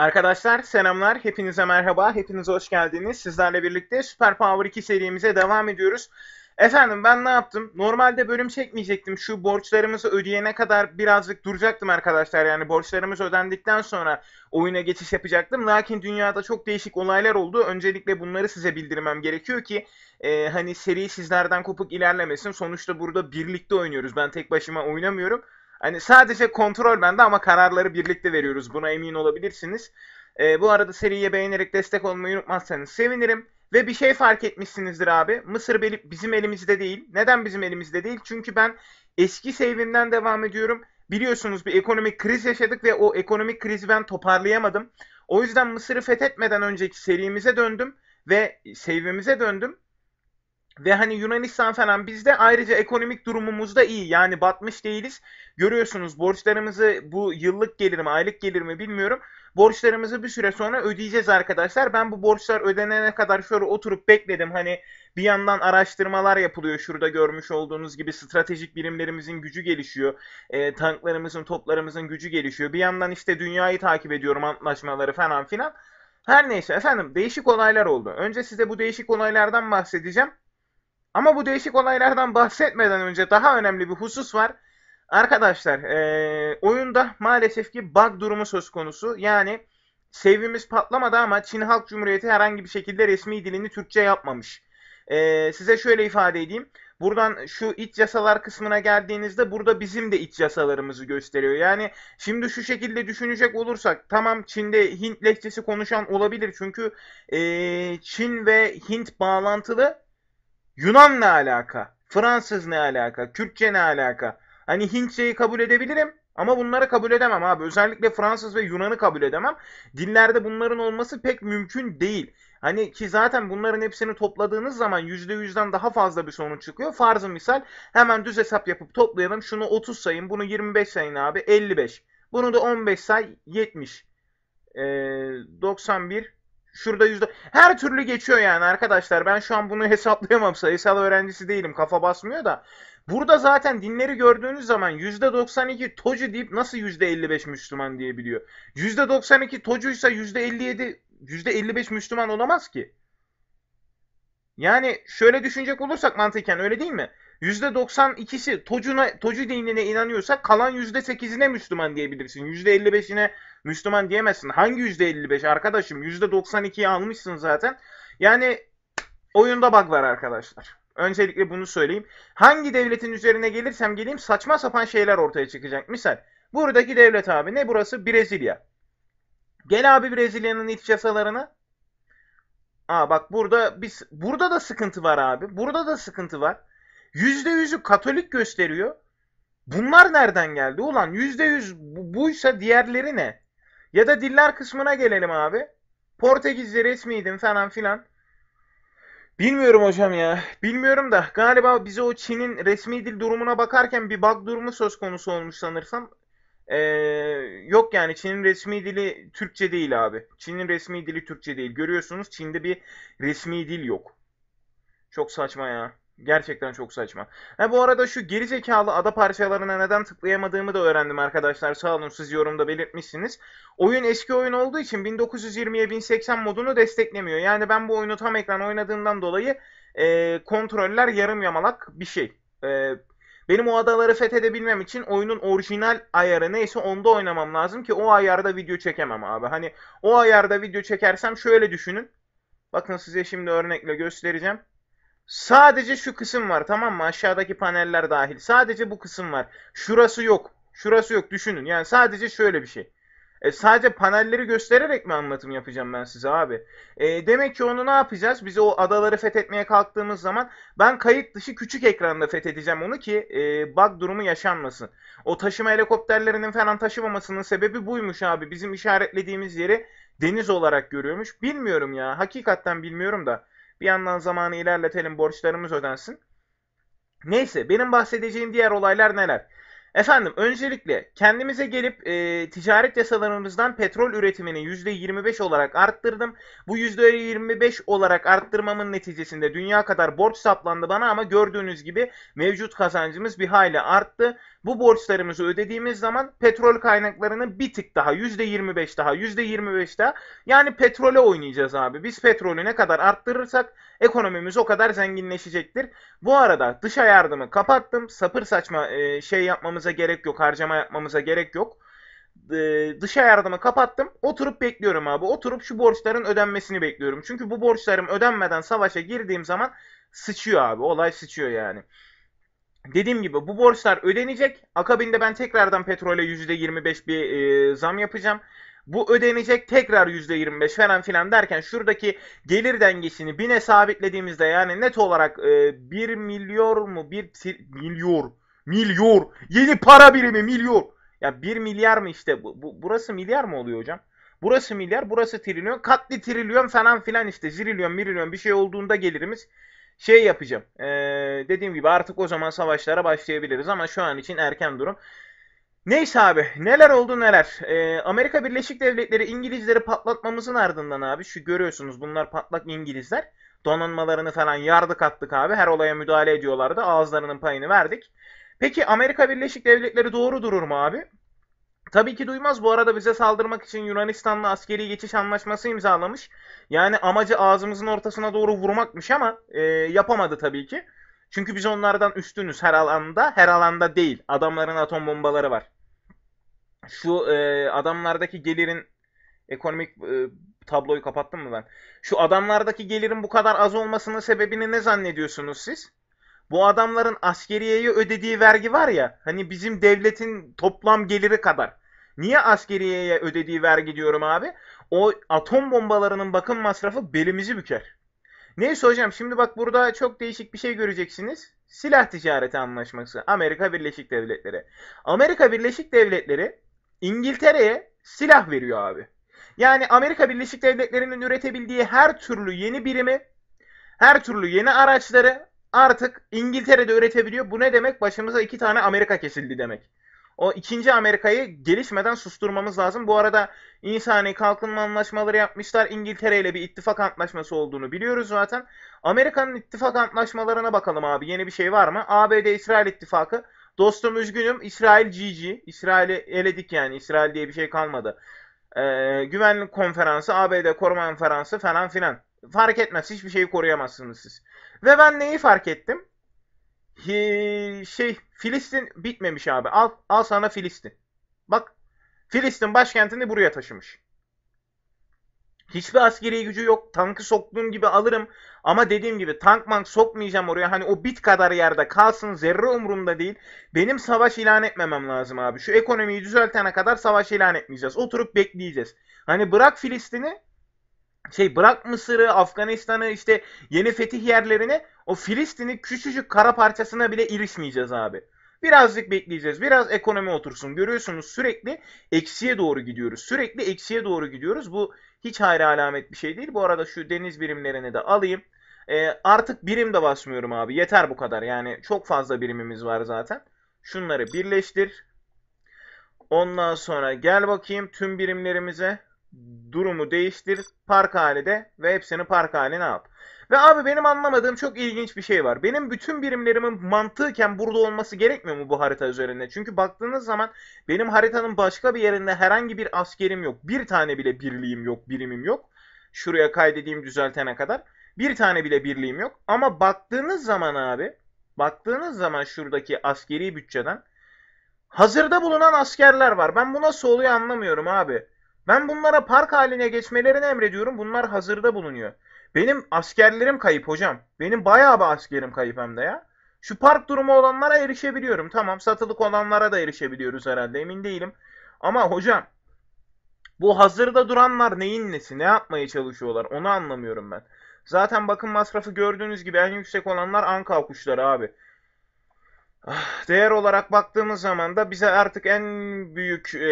Arkadaşlar selamlar, hepinize merhaba, hepinize hoş geldiniz. Sizlerle birlikte Super Power 2 serimize devam ediyoruz. Efendim ben ne yaptım? Normalde bölüm çekmeyecektim. Şu borçlarımızı ödeyene kadar birazcık duracaktım arkadaşlar. Yani borçlarımız ödendikten sonra oyuna geçiş yapacaktım. Lakin dünyada çok değişik olaylar oldu. Öncelikle bunları size bildirmem gerekiyor ki e, hani seri sizlerden kopuk ilerlemesin. Sonuçta burada birlikte oynuyoruz. Ben tek başıma oynamıyorum. Hani sadece kontrol bende ama kararları birlikte veriyoruz. Buna emin olabilirsiniz. E, bu arada seriye beğenerek destek olmayı unutmazsanız sevinirim. Ve bir şey fark etmişsinizdir abi. Mısır bizim elimizde değil. Neden bizim elimizde değil? Çünkü ben eski save'imden devam ediyorum. Biliyorsunuz bir ekonomik kriz yaşadık ve o ekonomik krizi ben toparlayamadım. O yüzden Mısır'ı fethetmeden önceki serimize döndüm ve save'imize döndüm. Ve hani Yunanistan falan bizde ayrıca ekonomik durumumuz da iyi. Yani batmış değiliz. Görüyorsunuz borçlarımızı bu yıllık gelir mi aylık gelir mi bilmiyorum. Borçlarımızı bir süre sonra ödeyeceğiz arkadaşlar. Ben bu borçlar ödenene kadar şöyle oturup bekledim. Hani bir yandan araştırmalar yapılıyor. Şurada görmüş olduğunuz gibi stratejik birimlerimizin gücü gelişiyor. E, tanklarımızın, toplarımızın gücü gelişiyor. Bir yandan işte dünyayı takip ediyorum antlaşmaları falan filan. Her neyse efendim değişik olaylar oldu. Önce size bu değişik olaylardan bahsedeceğim. Ama bu değişik olaylardan bahsetmeden önce daha önemli bir husus var. Arkadaşlar e, oyunda maalesef ki bug durumu söz konusu. Yani sevimiz patlamadı ama Çin Halk Cumhuriyeti herhangi bir şekilde resmi dilini Türkçe yapmamış. E, size şöyle ifade edeyim. Buradan şu iç yasalar kısmına geldiğinizde burada bizim de iç yasalarımızı gösteriyor. Yani şimdi şu şekilde düşünecek olursak tamam Çin'de Hint lehçesi konuşan olabilir. Çünkü e, Çin ve Hint bağlantılı Yunan ne alaka? Fransız ne alaka? Türkçe ne alaka? Hani Hintçeyi kabul edebilirim ama bunları kabul edemem abi. Özellikle Fransız ve Yunan'ı kabul edemem. Dillerde bunların olması pek mümkün değil. Hani ki zaten bunların hepsini topladığınız zaman %100'den daha fazla bir sonuç çıkıyor. Farzı misal hemen düz hesap yapıp toplayalım. Şunu 30 sayın, bunu 25 sayın abi 55. Bunu da 15 say 70. Ee, 91 şurada yüzde her türlü geçiyor yani arkadaşlar. Ben şu an bunu hesaplayamam. Sayısal öğrencisi değilim. Kafa basmıyor da. Burada zaten dinleri gördüğünüz zaman yüzde %92 Tocu deyip nasıl yüzde %55 Müslüman diyebiliyor? yüzde %92 Tocu'ysa %57 yüzde %55 Müslüman olamaz ki. Yani şöyle düşünecek olursak mantıken öyle değil mi? yüzde %92'si Tocuna, Tocu dinine inanıyorsa kalan yüzde %8'ine Müslüman diyebilirsin. yüzde %55'ine Müslüman diyemezsin. Hangi %55 arkadaşım? %92'yi almışsın zaten. Yani oyunda bug var arkadaşlar. Öncelikle bunu söyleyeyim. Hangi devletin üzerine gelirsem geleyim saçma sapan şeyler ortaya çıkacak. Misal buradaki devlet abi ne burası? Brezilya. Gel abi Brezilya'nın iç yasalarına. Aa bak burada biz burada da sıkıntı var abi. Burada da sıkıntı var. %100'ü Katolik gösteriyor. Bunlar nereden geldi? Ulan %100 buysa diğerleri ne? Ya da diller kısmına gelelim abi. Portekizce resmiydim falan filan. Bilmiyorum hocam ya. Bilmiyorum da galiba bize o Çin'in resmi dil durumuna bakarken bir bug durumu söz konusu olmuş sanırsam. Ee, yok yani Çin'in resmi dili Türkçe değil abi. Çin'in resmi dili Türkçe değil. Görüyorsunuz Çin'de bir resmi dil yok. Çok saçma ya. Gerçekten çok saçma. Ha bu arada şu geri zekalı ada parçalarına neden tıklayamadığımı da öğrendim arkadaşlar. Sağ olun siz yorumda belirtmişsiniz. Oyun eski oyun olduğu için 1920'ye 1080 modunu desteklemiyor. Yani ben bu oyunu tam ekran oynadığımdan dolayı e, kontroller yarım yamalak bir şey. E, benim o adaları fethedebilmem için oyunun orijinal ayarı neyse onda oynamam lazım ki o ayarda video çekemem abi. Hani o ayarda video çekersem şöyle düşünün. Bakın size şimdi örnekle göstereceğim. Sadece şu kısım var tamam mı? Aşağıdaki paneller dahil. Sadece bu kısım var. Şurası yok. Şurası yok düşünün. Yani sadece şöyle bir şey. E sadece panelleri göstererek mi anlatım yapacağım ben size abi? E, demek ki onu ne yapacağız? Biz o adaları fethetmeye kalktığımız zaman ben kayıt dışı küçük ekranda fethedeceğim onu ki e, bug durumu yaşanmasın. O taşıma helikopterlerinin falan taşımamasının sebebi buymuş abi. Bizim işaretlediğimiz yeri deniz olarak görüyormuş. Bilmiyorum ya. Hakikaten bilmiyorum da. Bir yandan zamanı ilerletelim borçlarımız ödensin. Neyse benim bahsedeceğim diğer olaylar neler? Efendim öncelikle kendimize gelip e, ticaret yasalarımızdan petrol üretimini %25 olarak arttırdım. Bu %25 olarak arttırmamın neticesinde dünya kadar borç saplandı bana ama gördüğünüz gibi mevcut kazancımız bir hayli arttı. Bu borçlarımızı ödediğimiz zaman petrol kaynaklarının bir tık daha %25 daha %25 daha yani petrole oynayacağız abi. Biz petrolü ne kadar arttırırsak ekonomimiz o kadar zenginleşecektir. Bu arada dışa yardımı kapattım. Sapır saçma e, şey yapmamıza gerek yok. Harcama yapmamıza gerek yok e, dışa yardımı kapattım. Oturup bekliyorum abi. Oturup şu borçların ödenmesini bekliyorum. Çünkü bu borçlarım ödenmeden savaşa girdiğim zaman sıçıyor abi. Olay sıçıyor yani dediğim gibi bu borçlar ödenecek. Akabinde ben tekrardan petrole %25 bir e, zam yapacağım. Bu ödenecek tekrar %25 falan filan derken şuradaki gelir dengesini bine sabitlediğimizde yani net olarak e, 1 milyar mu 1 milyar milyar yeni para birimi milyar ya 1 milyar mı işte bu, bu burası milyar mı oluyor hocam? Burası milyar, burası trilyon, katli trilyon falan filan işte zirilyon, mirilyon bir şey olduğunda gelirimiz şey yapacağım. Ee, dediğim gibi artık o zaman savaşlara başlayabiliriz ama şu an için erken durum. Neyse abi neler oldu neler. Ee, Amerika Birleşik Devletleri İngilizleri patlatmamızın ardından abi şu görüyorsunuz bunlar patlak İngilizler. Donanmalarını falan yardık attık abi her olaya müdahale ediyorlardı ağızlarının payını verdik. Peki Amerika Birleşik Devletleri doğru durur mu abi? Tabii ki duymaz. Bu arada bize saldırmak için Yunanistan'la askeri geçiş anlaşması imzalamış. Yani amacı ağzımızın ortasına doğru vurmakmış ama e, yapamadı tabii ki. Çünkü biz onlardan üstünüz her alanda. Her alanda değil. Adamların atom bombaları var. Şu e, adamlardaki gelirin ekonomik e, tabloyu kapattım mı ben? Şu adamlardaki gelirin bu kadar az olmasının sebebini ne zannediyorsunuz siz? Bu adamların askeriyeye ödediği vergi var ya hani bizim devletin toplam geliri kadar. Niye askeriyeye ödediği vergi diyorum abi? O atom bombalarının bakım masrafı belimizi büker. Neyse hocam şimdi bak burada çok değişik bir şey göreceksiniz. Silah ticareti anlaşması Amerika Birleşik Devletleri. Amerika Birleşik Devletleri İngiltere'ye silah veriyor abi. Yani Amerika Birleşik Devletleri'nin üretebildiği her türlü yeni birimi, her türlü yeni araçları artık İngiltere'de üretebiliyor. Bu ne demek? Başımıza iki tane Amerika kesildi demek. O ikinci Amerika'yı gelişmeden susturmamız lazım. Bu arada insani kalkınma anlaşmaları yapmışlar. İngiltere ile bir ittifak antlaşması olduğunu biliyoruz zaten. Amerika'nın ittifak antlaşmalarına bakalım abi. Yeni bir şey var mı? ABD-İsrail ittifakı. Dostum üzgünüm. İsrail GG. İsrail'i eledik yani. İsrail diye bir şey kalmadı. Ee, güvenlik konferansı, ABD koruma konferansı falan filan. Fark etmez. Hiçbir şeyi koruyamazsınız siz. Ve ben neyi fark ettim? hi, şey Filistin bitmemiş abi. Al, al sana Filistin. Bak Filistin başkentini buraya taşımış. Hiçbir askeri gücü yok. Tankı soktuğum gibi alırım. Ama dediğim gibi tank mank sokmayacağım oraya. Hani o bit kadar yerde kalsın zerre umurumda değil. Benim savaş ilan etmemem lazım abi. Şu ekonomiyi düzeltene kadar savaş ilan etmeyeceğiz. Oturup bekleyeceğiz. Hani bırak Filistin'i şey bırak Mısır'ı, Afganistan'ı işte yeni fetih yerlerini, o Filistin'i küçücük kara parçasına bile irişmeyeceğiz abi. Birazcık bekleyeceğiz. Biraz ekonomi otursun. Görüyorsunuz sürekli eksiye doğru gidiyoruz. Sürekli eksiye doğru gidiyoruz. Bu hiç hayra alamet bir şey değil. Bu arada şu deniz birimlerini de alayım. E, artık birim de basmıyorum abi. Yeter bu kadar. Yani çok fazla birimimiz var zaten. Şunları birleştir. Ondan sonra gel bakayım tüm birimlerimize durumu değiştir, park halinde ve hepsini park haline al. Ve abi benim anlamadığım çok ilginç bir şey var. Benim bütün birimlerimin mantığıken burada olması gerekmiyor mu bu harita üzerinde? Çünkü baktığınız zaman benim haritanın başka bir yerinde herhangi bir askerim yok. Bir tane bile birliğim yok, birimim yok. Şuraya kaydedeyim düzeltene kadar. Bir tane bile birliğim yok. Ama baktığınız zaman abi, baktığınız zaman şuradaki askeri bütçeden hazırda bulunan askerler var. Ben bu nasıl oluyor anlamıyorum abi. Ben bunlara park haline geçmelerini emrediyorum. Bunlar hazırda bulunuyor. Benim askerlerim kayıp hocam. Benim bayağı bir askerim kayıp hem de ya. Şu park durumu olanlara erişebiliyorum. Tamam satılık olanlara da erişebiliyoruz herhalde emin değilim. Ama hocam bu hazırda duranlar neyin nesi ne yapmaya çalışıyorlar onu anlamıyorum ben. Zaten bakım masrafı gördüğünüz gibi en yüksek olanlar Anka kuşları abi. Ah, değer olarak baktığımız zaman da bize artık en büyük e,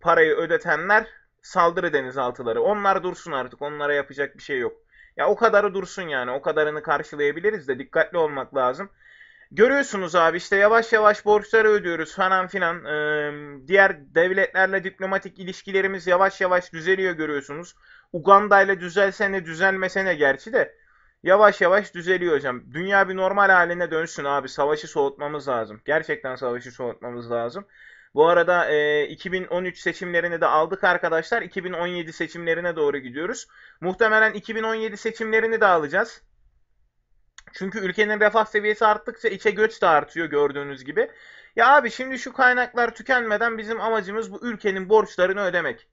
parayı ödetenler saldırı denizaltıları. Onlar dursun artık. Onlara yapacak bir şey yok. Ya o kadarı dursun yani. O kadarını karşılayabiliriz de dikkatli olmak lazım. Görüyorsunuz abi işte yavaş yavaş borçları ödüyoruz falan filan. Ee, diğer devletlerle diplomatik ilişkilerimiz yavaş yavaş düzeliyor görüyorsunuz. Uganda ile düzelse ne düzelmese ne gerçi de. Yavaş yavaş düzeliyor hocam. Dünya bir normal haline dönsün abi. Savaşı soğutmamız lazım. Gerçekten savaşı soğutmamız lazım. Bu arada e, 2013 seçimlerini de aldık arkadaşlar. 2017 seçimlerine doğru gidiyoruz. Muhtemelen 2017 seçimlerini de alacağız. Çünkü ülkenin refah seviyesi arttıkça içe göç de artıyor gördüğünüz gibi. Ya abi şimdi şu kaynaklar tükenmeden bizim amacımız bu ülkenin borçlarını ödemek.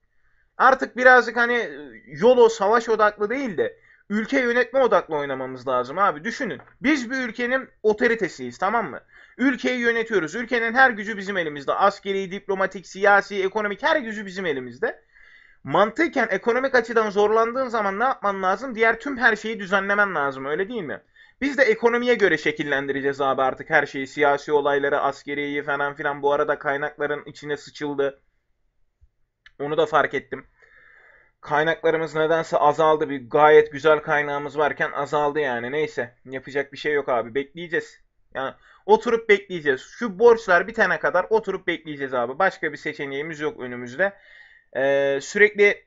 Artık birazcık hani e, yolo savaş odaklı değil de ülke yönetme odaklı oynamamız lazım abi. Düşünün. Biz bir ülkenin otoritesiyiz tamam mı? Ülkeyi yönetiyoruz. Ülkenin her gücü bizim elimizde. Askeri, diplomatik, siyasi, ekonomik her gücü bizim elimizde. Mantıken ekonomik açıdan zorlandığın zaman ne yapman lazım? Diğer tüm her şeyi düzenlemen lazım öyle değil mi? Biz de ekonomiye göre şekillendireceğiz abi artık her şeyi. Siyasi olayları, askeriyi falan filan. Bu arada kaynakların içine sıçıldı. Onu da fark ettim kaynaklarımız nedense azaldı. Bir gayet güzel kaynağımız varken azaldı yani. Neyse yapacak bir şey yok abi. Bekleyeceğiz. Yani oturup bekleyeceğiz. Şu borçlar bitene kadar oturup bekleyeceğiz abi. Başka bir seçeneğimiz yok önümüzde. Ee, sürekli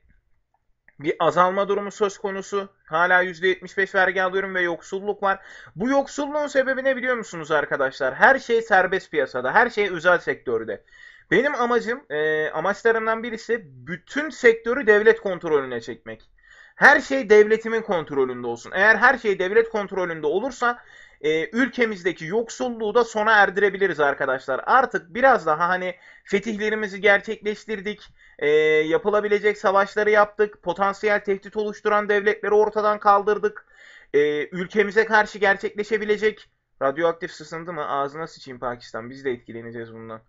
bir azalma durumu söz konusu. Hala %75 vergi alıyorum ve yoksulluk var. Bu yoksulluğun sebebi ne biliyor musunuz arkadaşlar? Her şey serbest piyasada, her şey özel sektörde. Benim amacım, e, amaçlarımdan birisi bütün sektörü devlet kontrolüne çekmek. Her şey devletimin kontrolünde olsun. Eğer her şey devlet kontrolünde olursa e, ülkemizdeki yoksulluğu da sona erdirebiliriz arkadaşlar. Artık biraz daha hani fetihlerimizi gerçekleştirdik, e, yapılabilecek savaşları yaptık, potansiyel tehdit oluşturan devletleri ortadan kaldırdık, e, ülkemize karşı gerçekleşebilecek radyoaktif sısındı mı ağzına sıçayım Pakistan biz de etkileneceğiz bundan.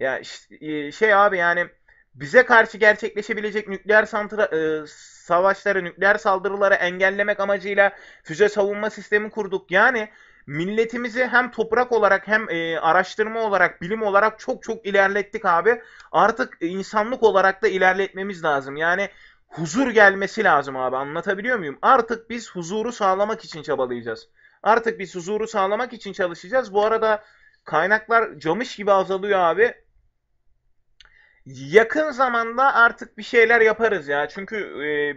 Ya e, şey abi yani bize karşı gerçekleşebilecek nükleer santra, e, savaşları, nükleer saldırıları engellemek amacıyla füze savunma sistemi kurduk. Yani milletimizi hem toprak olarak hem e, araştırma olarak, bilim olarak çok çok ilerlettik abi. Artık insanlık olarak da ilerletmemiz lazım. Yani huzur gelmesi lazım abi. Anlatabiliyor muyum? Artık biz huzuru sağlamak için çabalayacağız. Artık biz huzuru sağlamak için çalışacağız. Bu arada kaynaklar camış gibi azalıyor abi Yakın zamanda artık bir şeyler yaparız ya. Çünkü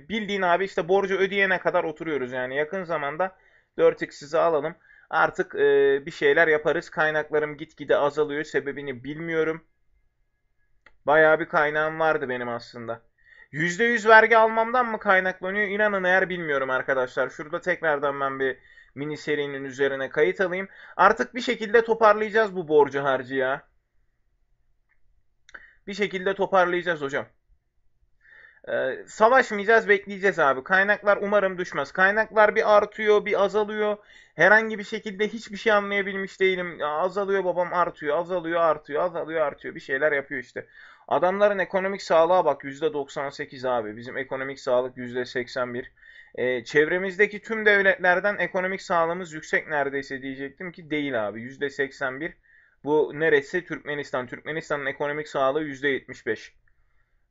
e, bildiğin abi işte borcu ödeyene kadar oturuyoruz yani. Yakın zamanda 4x'izi alalım. Artık e, bir şeyler yaparız. Kaynaklarım gitgide azalıyor. Sebebini bilmiyorum. Bayağı bir kaynağım vardı benim aslında. %100 vergi almamdan mı kaynaklanıyor? İnanın eğer bilmiyorum arkadaşlar. Şurada tekrardan ben bir mini serinin üzerine kayıt alayım. Artık bir şekilde toparlayacağız bu borcu harcı ya bir şekilde toparlayacağız hocam. Ee, savaşmayacağız bekleyeceğiz abi. Kaynaklar umarım düşmez. Kaynaklar bir artıyor bir azalıyor. Herhangi bir şekilde hiçbir şey anlayabilmiş değilim. Ya, azalıyor babam artıyor azalıyor artıyor azalıyor artıyor bir şeyler yapıyor işte. Adamların ekonomik sağlığa bak %98 abi. Bizim ekonomik sağlık %81. Ee, çevremizdeki tüm devletlerden ekonomik sağlığımız yüksek neredeyse diyecektim ki değil abi. %81. Bu neresi? Türkmenistan. Türkmenistan'ın ekonomik sağlığı %75.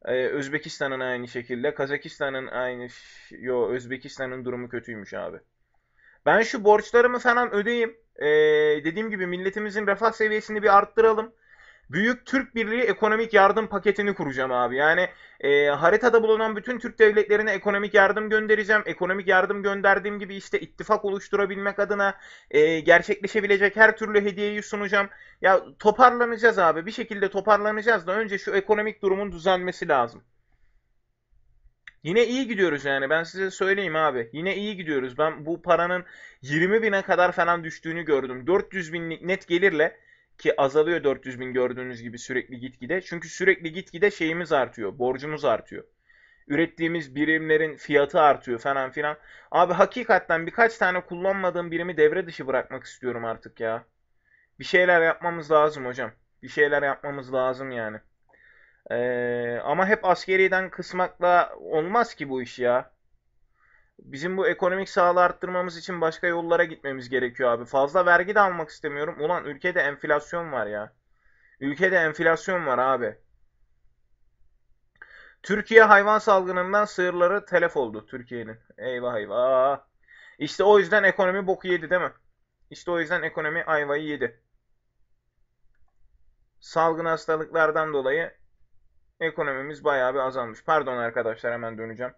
Ee, Özbekistan'ın aynı şekilde. Kazakistan'ın aynı... Yo Özbekistan'ın durumu kötüymüş abi. Ben şu borçlarımı falan ödeyeyim. Ee, dediğim gibi milletimizin refah seviyesini bir arttıralım. Büyük Türk Birliği ekonomik yardım paketini kuracağım abi. Yani e, haritada bulunan bütün Türk devletlerine ekonomik yardım göndereceğim. Ekonomik yardım gönderdiğim gibi işte ittifak oluşturabilmek adına e, gerçekleşebilecek her türlü hediyeyi sunacağım. Ya toparlanacağız abi. Bir şekilde toparlanacağız da önce şu ekonomik durumun düzelmesi lazım. Yine iyi gidiyoruz yani ben size söyleyeyim abi. Yine iyi gidiyoruz. Ben bu paranın 20 bine kadar falan düştüğünü gördüm. 400 binlik net gelirle ki azalıyor 400 bin gördüğünüz gibi sürekli gitgide. Çünkü sürekli gitgide şeyimiz artıyor, borcumuz artıyor. Ürettiğimiz birimlerin fiyatı artıyor falan filan. Abi hakikaten birkaç tane kullanmadığım birimi devre dışı bırakmak istiyorum artık ya. Bir şeyler yapmamız lazım hocam. Bir şeyler yapmamız lazım yani. Ee, ama hep askeriden kısmakla olmaz ki bu iş ya. Bizim bu ekonomik sağlığı arttırmamız için başka yollara gitmemiz gerekiyor abi. Fazla vergi de almak istemiyorum. Ulan ülkede enflasyon var ya. Ülkede enflasyon var abi. Türkiye hayvan salgınından sığırları telef oldu Türkiye'nin. Eyvah eyvah. İşte o yüzden ekonomi boku yedi değil mi? İşte o yüzden ekonomi ayvayı yedi. Salgın hastalıklardan dolayı ekonomimiz bayağı bir azalmış. Pardon arkadaşlar hemen döneceğim.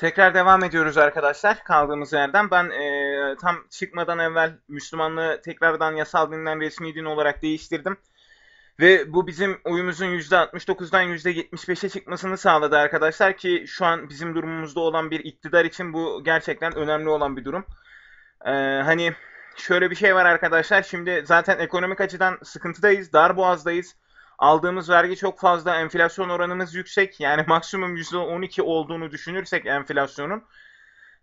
Tekrar devam ediyoruz arkadaşlar kaldığımız yerden. Ben e, tam çıkmadan evvel Müslümanlığı tekrardan yasal dinden resmi din olarak değiştirdim. Ve bu bizim oyumuzun %69'dan %75'e çıkmasını sağladı arkadaşlar ki şu an bizim durumumuzda olan bir iktidar için bu gerçekten önemli olan bir durum. Ee, hani şöyle bir şey var arkadaşlar şimdi zaten ekonomik açıdan sıkıntıdayız, dar boğazdayız aldığımız vergi çok fazla, enflasyon oranımız yüksek. Yani maksimum %12 olduğunu düşünürsek enflasyonun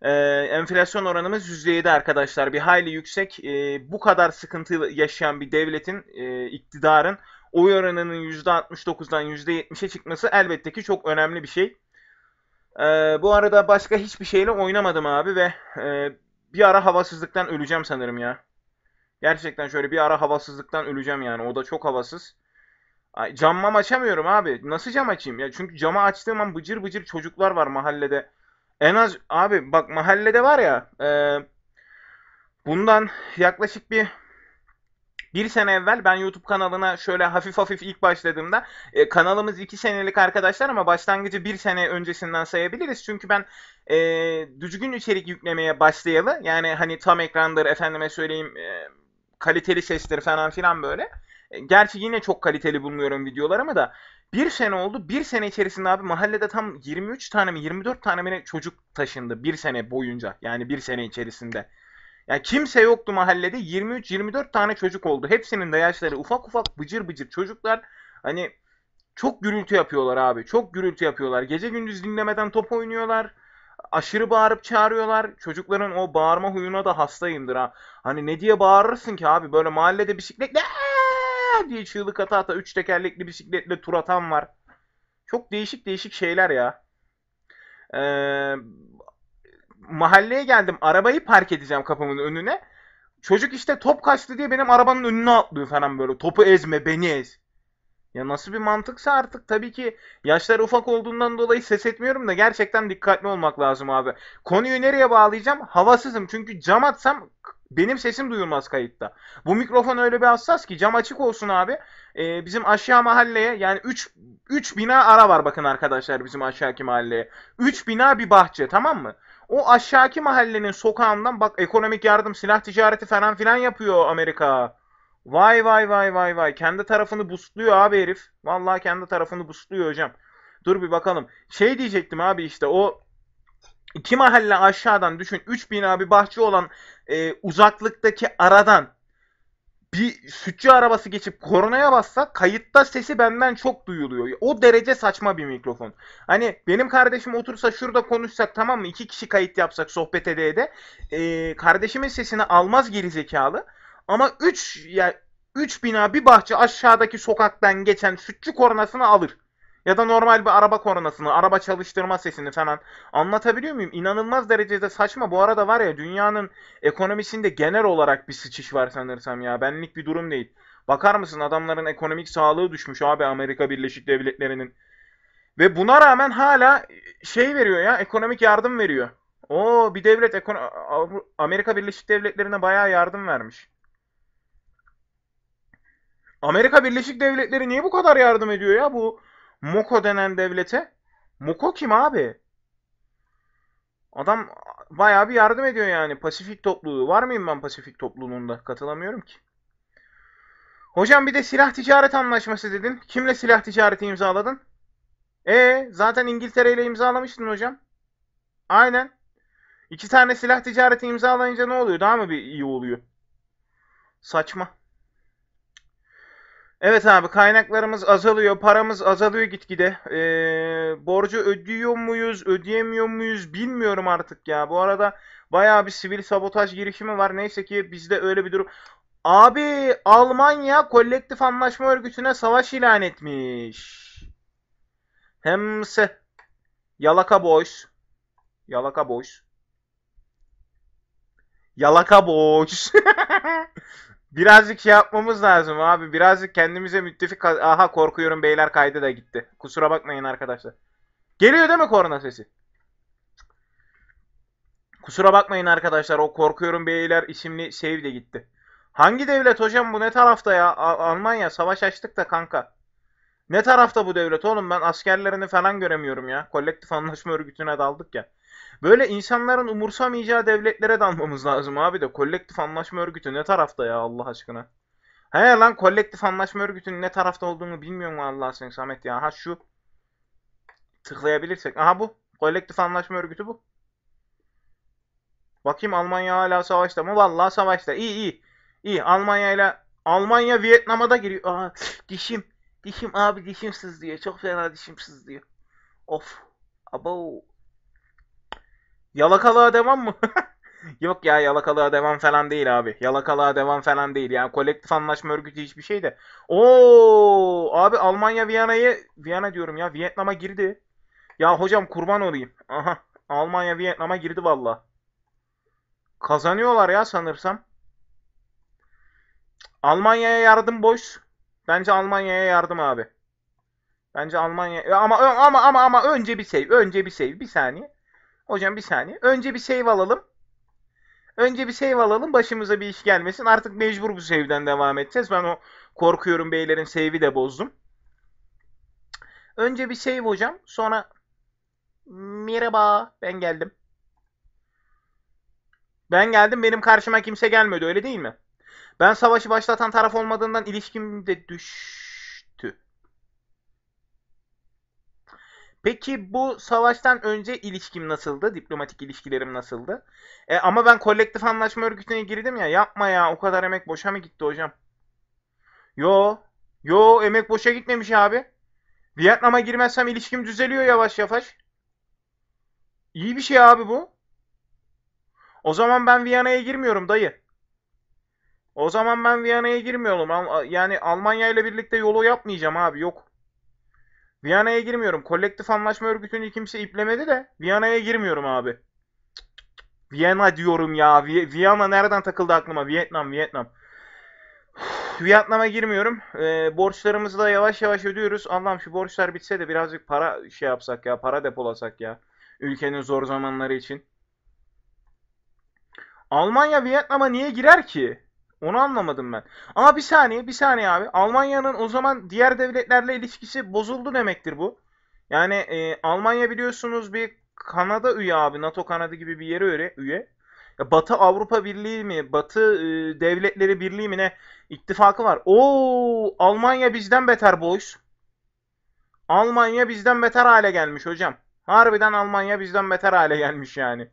e, enflasyon oranımız %7 arkadaşlar. Bir hayli yüksek. E, bu kadar sıkıntı yaşayan bir devletin, e, iktidarın oy oranının %69'dan %70'e çıkması elbette ki çok önemli bir şey. E, bu arada başka hiçbir şeyle oynamadım abi ve e, bir ara havasızlıktan öleceğim sanırım ya. Gerçekten şöyle bir ara havasızlıktan öleceğim yani. O da çok havasız. Ay, cam açamıyorum abi. Nasıl cam açayım? Ya çünkü cama açtığım an bıcır bıcır çocuklar var mahallede. En az abi bak mahallede var ya e, bundan yaklaşık bir bir sene evvel ben YouTube kanalına şöyle hafif hafif ilk başladığımda e, kanalımız iki senelik arkadaşlar ama başlangıcı bir sene öncesinden sayabiliriz. Çünkü ben e, düzgün içerik yüklemeye başlayalı yani hani tam ekrandır efendime söyleyeyim e, kaliteli sestir falan filan böyle e, gerçi yine çok kaliteli bulmuyorum videolarımı da. Bir sene oldu. Bir sene içerisinde abi mahallede tam 23 tane mi 24 tane mi çocuk taşındı. Bir sene boyunca. Yani bir sene içerisinde. Ya yani kimse yoktu mahallede. 23-24 tane çocuk oldu. Hepsinin de yaşları ufak ufak bıcır bıcır çocuklar. Hani çok gürültü yapıyorlar abi. Çok gürültü yapıyorlar. Gece gündüz dinlemeden top oynuyorlar. Aşırı bağırıp çağırıyorlar. Çocukların o bağırma huyuna da hastayımdır ha. Hani ne diye bağırırsın ki abi? Böyle mahallede bisikletle diye çığlık ata ata üç tekerlekli bisikletle tur atan var. Çok değişik değişik şeyler ya. Ee, mahalleye geldim. Arabayı park edeceğim kapımın önüne. Çocuk işte top kaçtı diye benim arabanın önüne atlıyor falan böyle. Topu ezme beni ez. Ya nasıl bir mantıksa artık tabii ki yaşlar ufak olduğundan dolayı ses etmiyorum da gerçekten dikkatli olmak lazım abi. Konuyu nereye bağlayacağım? Havasızım çünkü cam atsam benim sesim duyulmaz kayıtta. Bu mikrofon öyle bir hassas ki cam açık olsun abi. Ee, bizim aşağı mahalleye yani 3 3 bina ara var bakın arkadaşlar bizim aşağıki mahalleye. 3 bina bir bahçe tamam mı? O aşağıki mahallenin sokağından bak ekonomik yardım, silah ticareti falan filan yapıyor Amerika. Vay vay vay vay vay. Kendi tarafını busluyor abi herif. Vallahi kendi tarafını busluyor hocam. Dur bir bakalım. Şey diyecektim abi işte o iki mahalle aşağıdan düşün 3 bina bir bahçe olan e, uzaklıktaki aradan bir sütçü arabası geçip koronaya bassa kayıtta sesi benden çok duyuluyor. O derece saçma bir mikrofon. Hani benim kardeşim otursa şurada konuşsak tamam mı? İki kişi kayıt yapsak sohbet ede ede. E, kardeşimin sesini almaz geri zekalı. Ama 3 ya yani 3 bina bir bahçe aşağıdaki sokaktan geçen sütçü koronasını alır. Ya da normal bir araba koronasını, araba çalıştırma sesini falan anlatabiliyor muyum? İnanılmaz derecede saçma. Bu arada var ya dünyanın ekonomisinde genel olarak bir sıçış var sanırsam ya. Benlik bir durum değil. Bakar mısın adamların ekonomik sağlığı düşmüş abi Amerika Birleşik Devletleri'nin. Ve buna rağmen hala şey veriyor ya ekonomik yardım veriyor. O bir devlet Amerika Birleşik Devletleri'ne bayağı yardım vermiş. Amerika Birleşik Devletleri niye bu kadar yardım ediyor ya? Bu Moko denen devlete. Moko kim abi? Adam bayağı bir yardım ediyor yani. Pasifik topluluğu. Var mıyım ben Pasifik topluluğunda? Katılamıyorum ki. Hocam bir de silah ticaret anlaşması dedin. Kimle silah ticareti imzaladın? E zaten İngiltere ile imzalamıştın hocam. Aynen. İki tane silah ticareti imzalayınca ne oluyor? Daha mı bir iyi oluyor? Saçma. Evet abi kaynaklarımız azalıyor, paramız azalıyor gitgide. Ee, borcu ödüyor muyuz, ödeyemiyor muyuz bilmiyorum artık ya. Bu arada bayağı bir sivil sabotaj girişimi var. Neyse ki bizde öyle bir durum. Abi Almanya kolektif anlaşma örgütüne savaş ilan etmiş. Hemse. Yalaka boş, Yalaka boş, Yalaka boş. birazcık şey yapmamız lazım abi. Birazcık kendimize müttefik... Aha korkuyorum beyler kaydı da gitti. Kusura bakmayın arkadaşlar. Geliyor değil mi korna sesi? Kusura bakmayın arkadaşlar o korkuyorum beyler isimli save şey de gitti. Hangi devlet hocam bu ne tarafta ya? A Almanya savaş açtık da kanka. Ne tarafta bu devlet oğlum ben askerlerini falan göremiyorum ya. Kolektif anlaşma örgütüne daldık ya. Böyle insanların umursamayacağı devletlere dalmamız lazım abi de. Kolektif anlaşma örgütü ne tarafta ya Allah aşkına. He lan kolektif anlaşma örgütünün ne tarafta olduğunu bilmiyorum Allah seni Samet ya. Ha şu. Tıklayabilirsek. Aha bu. Kolektif anlaşma örgütü bu. Bakayım Almanya hala savaşta mı? Vallahi savaşta. İyi iyi. İyi Almanya ile Almanya Vietnam'a da giriyor. Aa, dişim. Dişim abi dişim sızlıyor. Çok fena dişim sızlıyor. Of. Abo. Yalakalığa devam mı? Yok ya yalakalığa devam falan değil abi. Yalakalığa devam falan değil. Yani kolektif anlaşma örgütü hiçbir şey de. Oo abi Almanya Viyana'yı Viyana diyorum ya Vietnam'a girdi. Ya hocam kurban olayım. Aha Almanya Vietnam'a girdi valla. Kazanıyorlar ya sanırsam. Almanya'ya yardım boş. Bence Almanya'ya yardım abi. Bence Almanya ama ama ama ama önce bir save, önce bir save. Bir saniye. Hocam bir saniye. Önce bir save alalım. Önce bir save alalım. Başımıza bir iş gelmesin. Artık mecbur bu save'den devam edeceğiz. Ben o korkuyorum beylerin save'i de bozdum. Önce bir save hocam. Sonra merhaba ben geldim. Ben geldim benim karşıma kimse gelmedi öyle değil mi? Ben savaşı başlatan taraf olmadığından ilişkim de düş Peki bu savaştan önce ilişkim nasıldı? Diplomatik ilişkilerim nasıldı? E, ama ben kolektif anlaşma örgütüne girdim ya. Yapma ya o kadar emek boşa mı gitti hocam? Yo. Yo emek boşa gitmemiş abi. Vietnam'a girmezsem ilişkim düzeliyor yavaş yavaş. İyi bir şey abi bu. O zaman ben Viyana'ya girmiyorum dayı. O zaman ben Viyana'ya girmiyorum. Yani Almanya ile birlikte yolu yapmayacağım abi yok. Viyana'ya girmiyorum. Kolektif anlaşma örgütünü kimse iplemedi de Viyana'ya girmiyorum abi. Viyana diyorum ya. Viyana nereden takıldı aklıma? Vietnam, Vietnam. Vietnam'a girmiyorum. E, borçlarımızı da yavaş yavaş ödüyoruz. Allah'ım şu borçlar bitse de birazcık para şey yapsak ya, para depolasak ya. Ülkenin zor zamanları için. Almanya Vietnam'a niye girer ki? Onu anlamadım ben. Ama bir saniye bir saniye abi. Almanya'nın o zaman diğer devletlerle ilişkisi bozuldu demektir bu. Yani e, Almanya biliyorsunuz bir Kanada üye abi. NATO Kanada gibi bir yere üye. Ya Batı Avrupa Birliği mi? Batı e, Devletleri Birliği mi ne? ittifakı var. Oo Almanya bizden beter boys. Almanya bizden beter hale gelmiş hocam. Harbiden Almanya bizden beter hale gelmiş yani.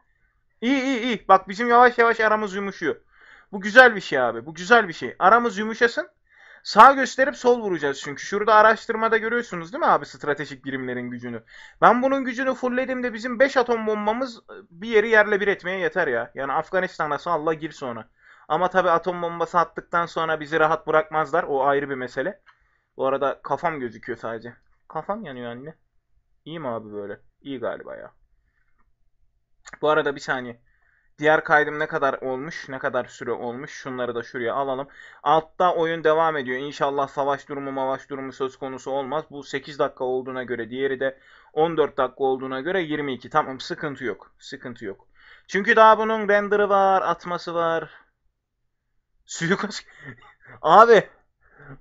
İyi iyi iyi. Bak bizim yavaş yavaş aramız yumuşuyor. Bu güzel bir şey abi. Bu güzel bir şey. Aramız yumuşasın. Sağ gösterip sol vuracağız çünkü. Şurada araştırmada görüyorsunuz değil mi abi stratejik birimlerin gücünü. Ben bunun gücünü fullledim de bizim 5 atom bombamız e, bir yeri yerle bir etmeye yeter ya. Yani Afganistan'a salla gir sonra. Ama tabi atom bombası attıktan sonra bizi rahat bırakmazlar. O ayrı bir mesele. Bu arada kafam gözüküyor sadece. Kafam yanıyor anne. İyi mi abi böyle? İyi galiba ya. Bu arada bir saniye. Diğer kaydım ne kadar olmuş, ne kadar süre olmuş şunları da şuraya alalım. Altta oyun devam ediyor. İnşallah savaş durumu mavaş durumu söz konusu olmaz. Bu 8 dakika olduğuna göre diğeri de 14 dakika olduğuna göre 22. Tamam sıkıntı yok. Sıkıntı yok. Çünkü daha bunun render'ı var, atması var. Suikast... abi!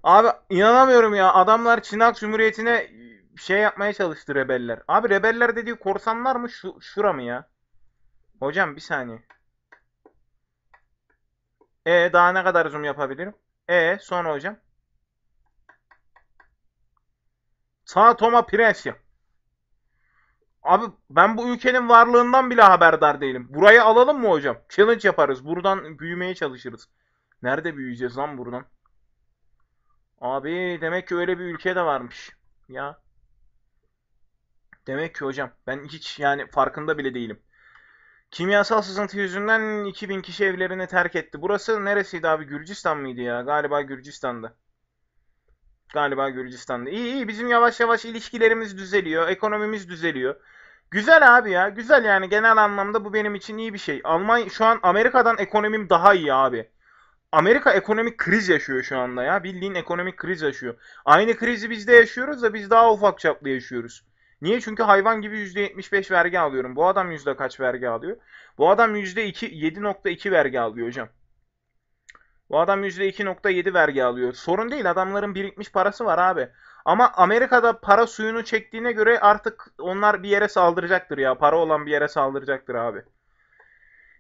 Abi inanamıyorum ya. Adamlar Çin Çinak Cumhuriyeti'ne şey yapmaya çalıştı rebeller. Abi rebeller dediği korsanlar mı? Şu, şura mı ya? Hocam bir saniye. E daha ne kadar zoom yapabilirim? E sonra hocam. Sağ Toma Prensia. Abi ben bu ülkenin varlığından bile haberdar değilim. Burayı alalım mı hocam? Challenge yaparız. Buradan büyümeye çalışırız. Nerede büyüyeceğiz lan buradan? Abi demek ki öyle bir ülke de varmış. Ya. Demek ki hocam ben hiç yani farkında bile değilim. Kimyasal sızıntı yüzünden 2000 kişi evlerini terk etti. Burası neresiydi abi? Gürcistan mıydı ya? Galiba Gürcistan'da. Galiba Gürcistan'da. İyi iyi bizim yavaş yavaş ilişkilerimiz düzeliyor. Ekonomimiz düzeliyor. Güzel abi ya. Güzel yani genel anlamda bu benim için iyi bir şey. Almanya şu an Amerika'dan ekonomim daha iyi abi. Amerika ekonomik kriz yaşıyor şu anda ya. Bildiğin ekonomik kriz yaşıyor. Aynı krizi biz de yaşıyoruz da biz daha ufak çaplı yaşıyoruz. Niye? Çünkü hayvan gibi %75 vergi alıyorum. Bu adam yüzde kaç vergi alıyor? Bu adam %2, 7.2 vergi alıyor hocam. Bu adam %2.7 vergi alıyor. Sorun değil adamların birikmiş parası var abi. Ama Amerika'da para suyunu çektiğine göre artık onlar bir yere saldıracaktır ya. Para olan bir yere saldıracaktır abi.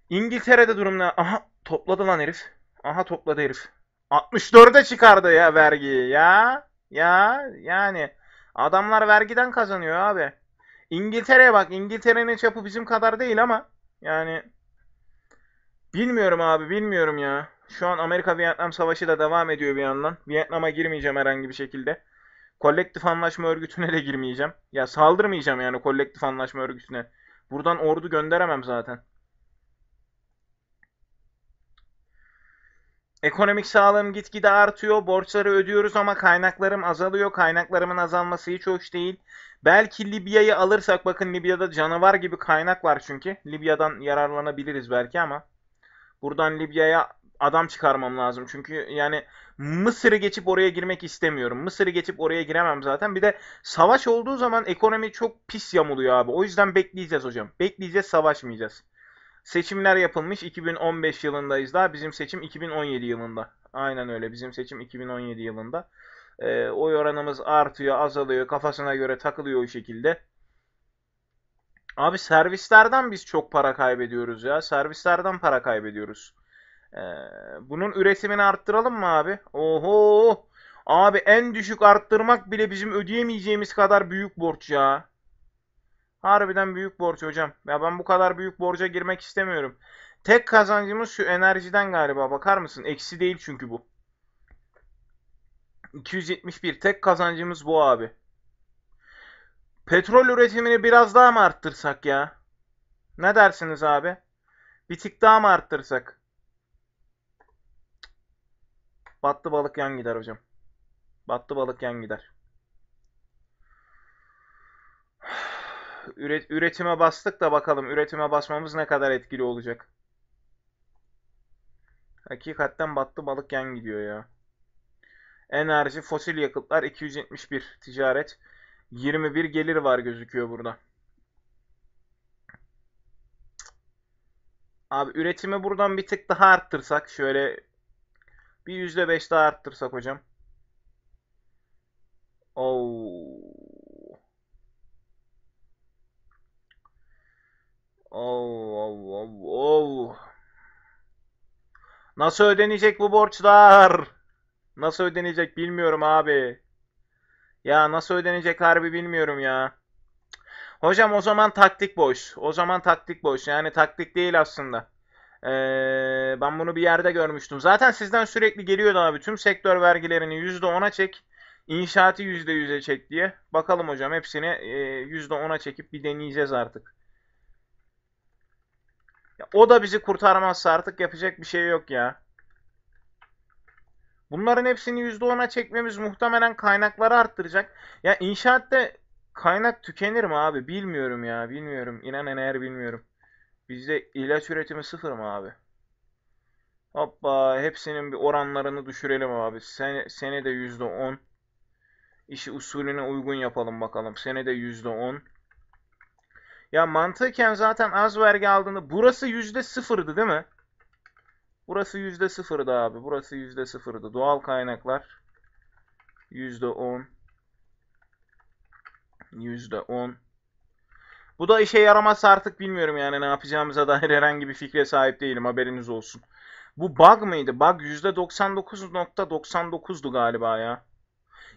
İngiltere'de durumda aha topladı lan herif. Aha topladı herif. 64'e çıkardı ya vergiyi ya. Ya yani Adamlar vergiden kazanıyor abi. İngiltere'ye bak. İngiltere'nin çapı bizim kadar değil ama yani bilmiyorum abi bilmiyorum ya. Şu an Amerika-Vietnam savaşı da devam ediyor bir yandan. Vietnam'a girmeyeceğim herhangi bir şekilde. Kolektif anlaşma örgütüne de girmeyeceğim. Ya saldırmayacağım yani kolektif anlaşma örgütüne. Buradan ordu gönderemem zaten. Ekonomik sağlığım gitgide artıyor. Borçları ödüyoruz ama kaynaklarım azalıyor. Kaynaklarımın azalması hiç hoş değil. Belki Libya'yı alırsak bakın Libya'da canavar gibi kaynak var çünkü. Libya'dan yararlanabiliriz belki ama. Buradan Libya'ya adam çıkarmam lazım. Çünkü yani Mısır'ı geçip oraya girmek istemiyorum. Mısır'ı geçip oraya giremem zaten. Bir de savaş olduğu zaman ekonomi çok pis yamuluyor abi. O yüzden bekleyeceğiz hocam. Bekleyeceğiz savaşmayacağız. Seçimler yapılmış 2015 yılındayız daha. Bizim seçim 2017 yılında. Aynen öyle. Bizim seçim 2017 yılında. E, oy oranımız artıyor, azalıyor. Kafasına göre takılıyor o şekilde. Abi servislerden biz çok para kaybediyoruz ya. Servislerden para kaybediyoruz. Ee, bunun üretimini arttıralım mı abi? Oho! Abi en düşük arttırmak bile bizim ödeyemeyeceğimiz kadar büyük borç ya. Harbiden büyük borç hocam. Ya ben bu kadar büyük borca girmek istemiyorum. Tek kazancımız şu enerjiden galiba. Bakar mısın? Eksi değil çünkü bu. 271. Tek kazancımız bu abi. Petrol üretimini biraz daha mı arttırsak ya? Ne dersiniz abi? Bir tık daha mı arttırsak? Battı balık yan gider hocam. Battı balık yan gider. üret, üretime bastık da bakalım üretime basmamız ne kadar etkili olacak. Hakikaten battı balık yan gidiyor ya. Enerji, fosil yakıtlar 271, ticaret 21 gelir var gözüküyor burada. Abi üretimi buradan bir tık daha arttırsak şöyle bir %5 daha arttırsak hocam. Oo. oh, oh, oh. Nasıl ödenecek bu borçlar? Nasıl ödenecek bilmiyorum abi. Ya nasıl ödenecek harbi bilmiyorum ya. Hocam o zaman taktik boş. O zaman taktik boş. Yani taktik değil aslında. Ee, ben bunu bir yerde görmüştüm. Zaten sizden sürekli geliyordu abi. Tüm sektör vergilerini %10'a çek. İnşaatı %100'e çek diye. Bakalım hocam hepsini %10'a e, çekip bir deneyeceğiz artık. Ya, o da bizi kurtarmazsa artık yapacak bir şey yok ya. Bunların hepsini %10'a çekmemiz muhtemelen kaynakları arttıracak. Ya inşaatta kaynak tükenir mi abi? Bilmiyorum ya. Bilmiyorum. İnan eğer bilmiyorum. Bizde ilaç üretimi sıfır mı abi? Hoppa hepsinin bir oranlarını düşürelim abi. Sen, senede %10. İşi usulüne uygun yapalım bakalım. Senede %10. Ya mantıken zaten az vergi aldığında burası yüzde sıfırdı değil mi? Burası yüzde sıfırdı abi. Burası yüzde sıfırdı. Doğal kaynaklar yüzde on. Yüzde on. Bu da işe yaramaz artık bilmiyorum yani ne yapacağımıza dair herhangi bir fikre sahip değilim haberiniz olsun. Bu bug mıydı? Bug %99.99'du galiba ya.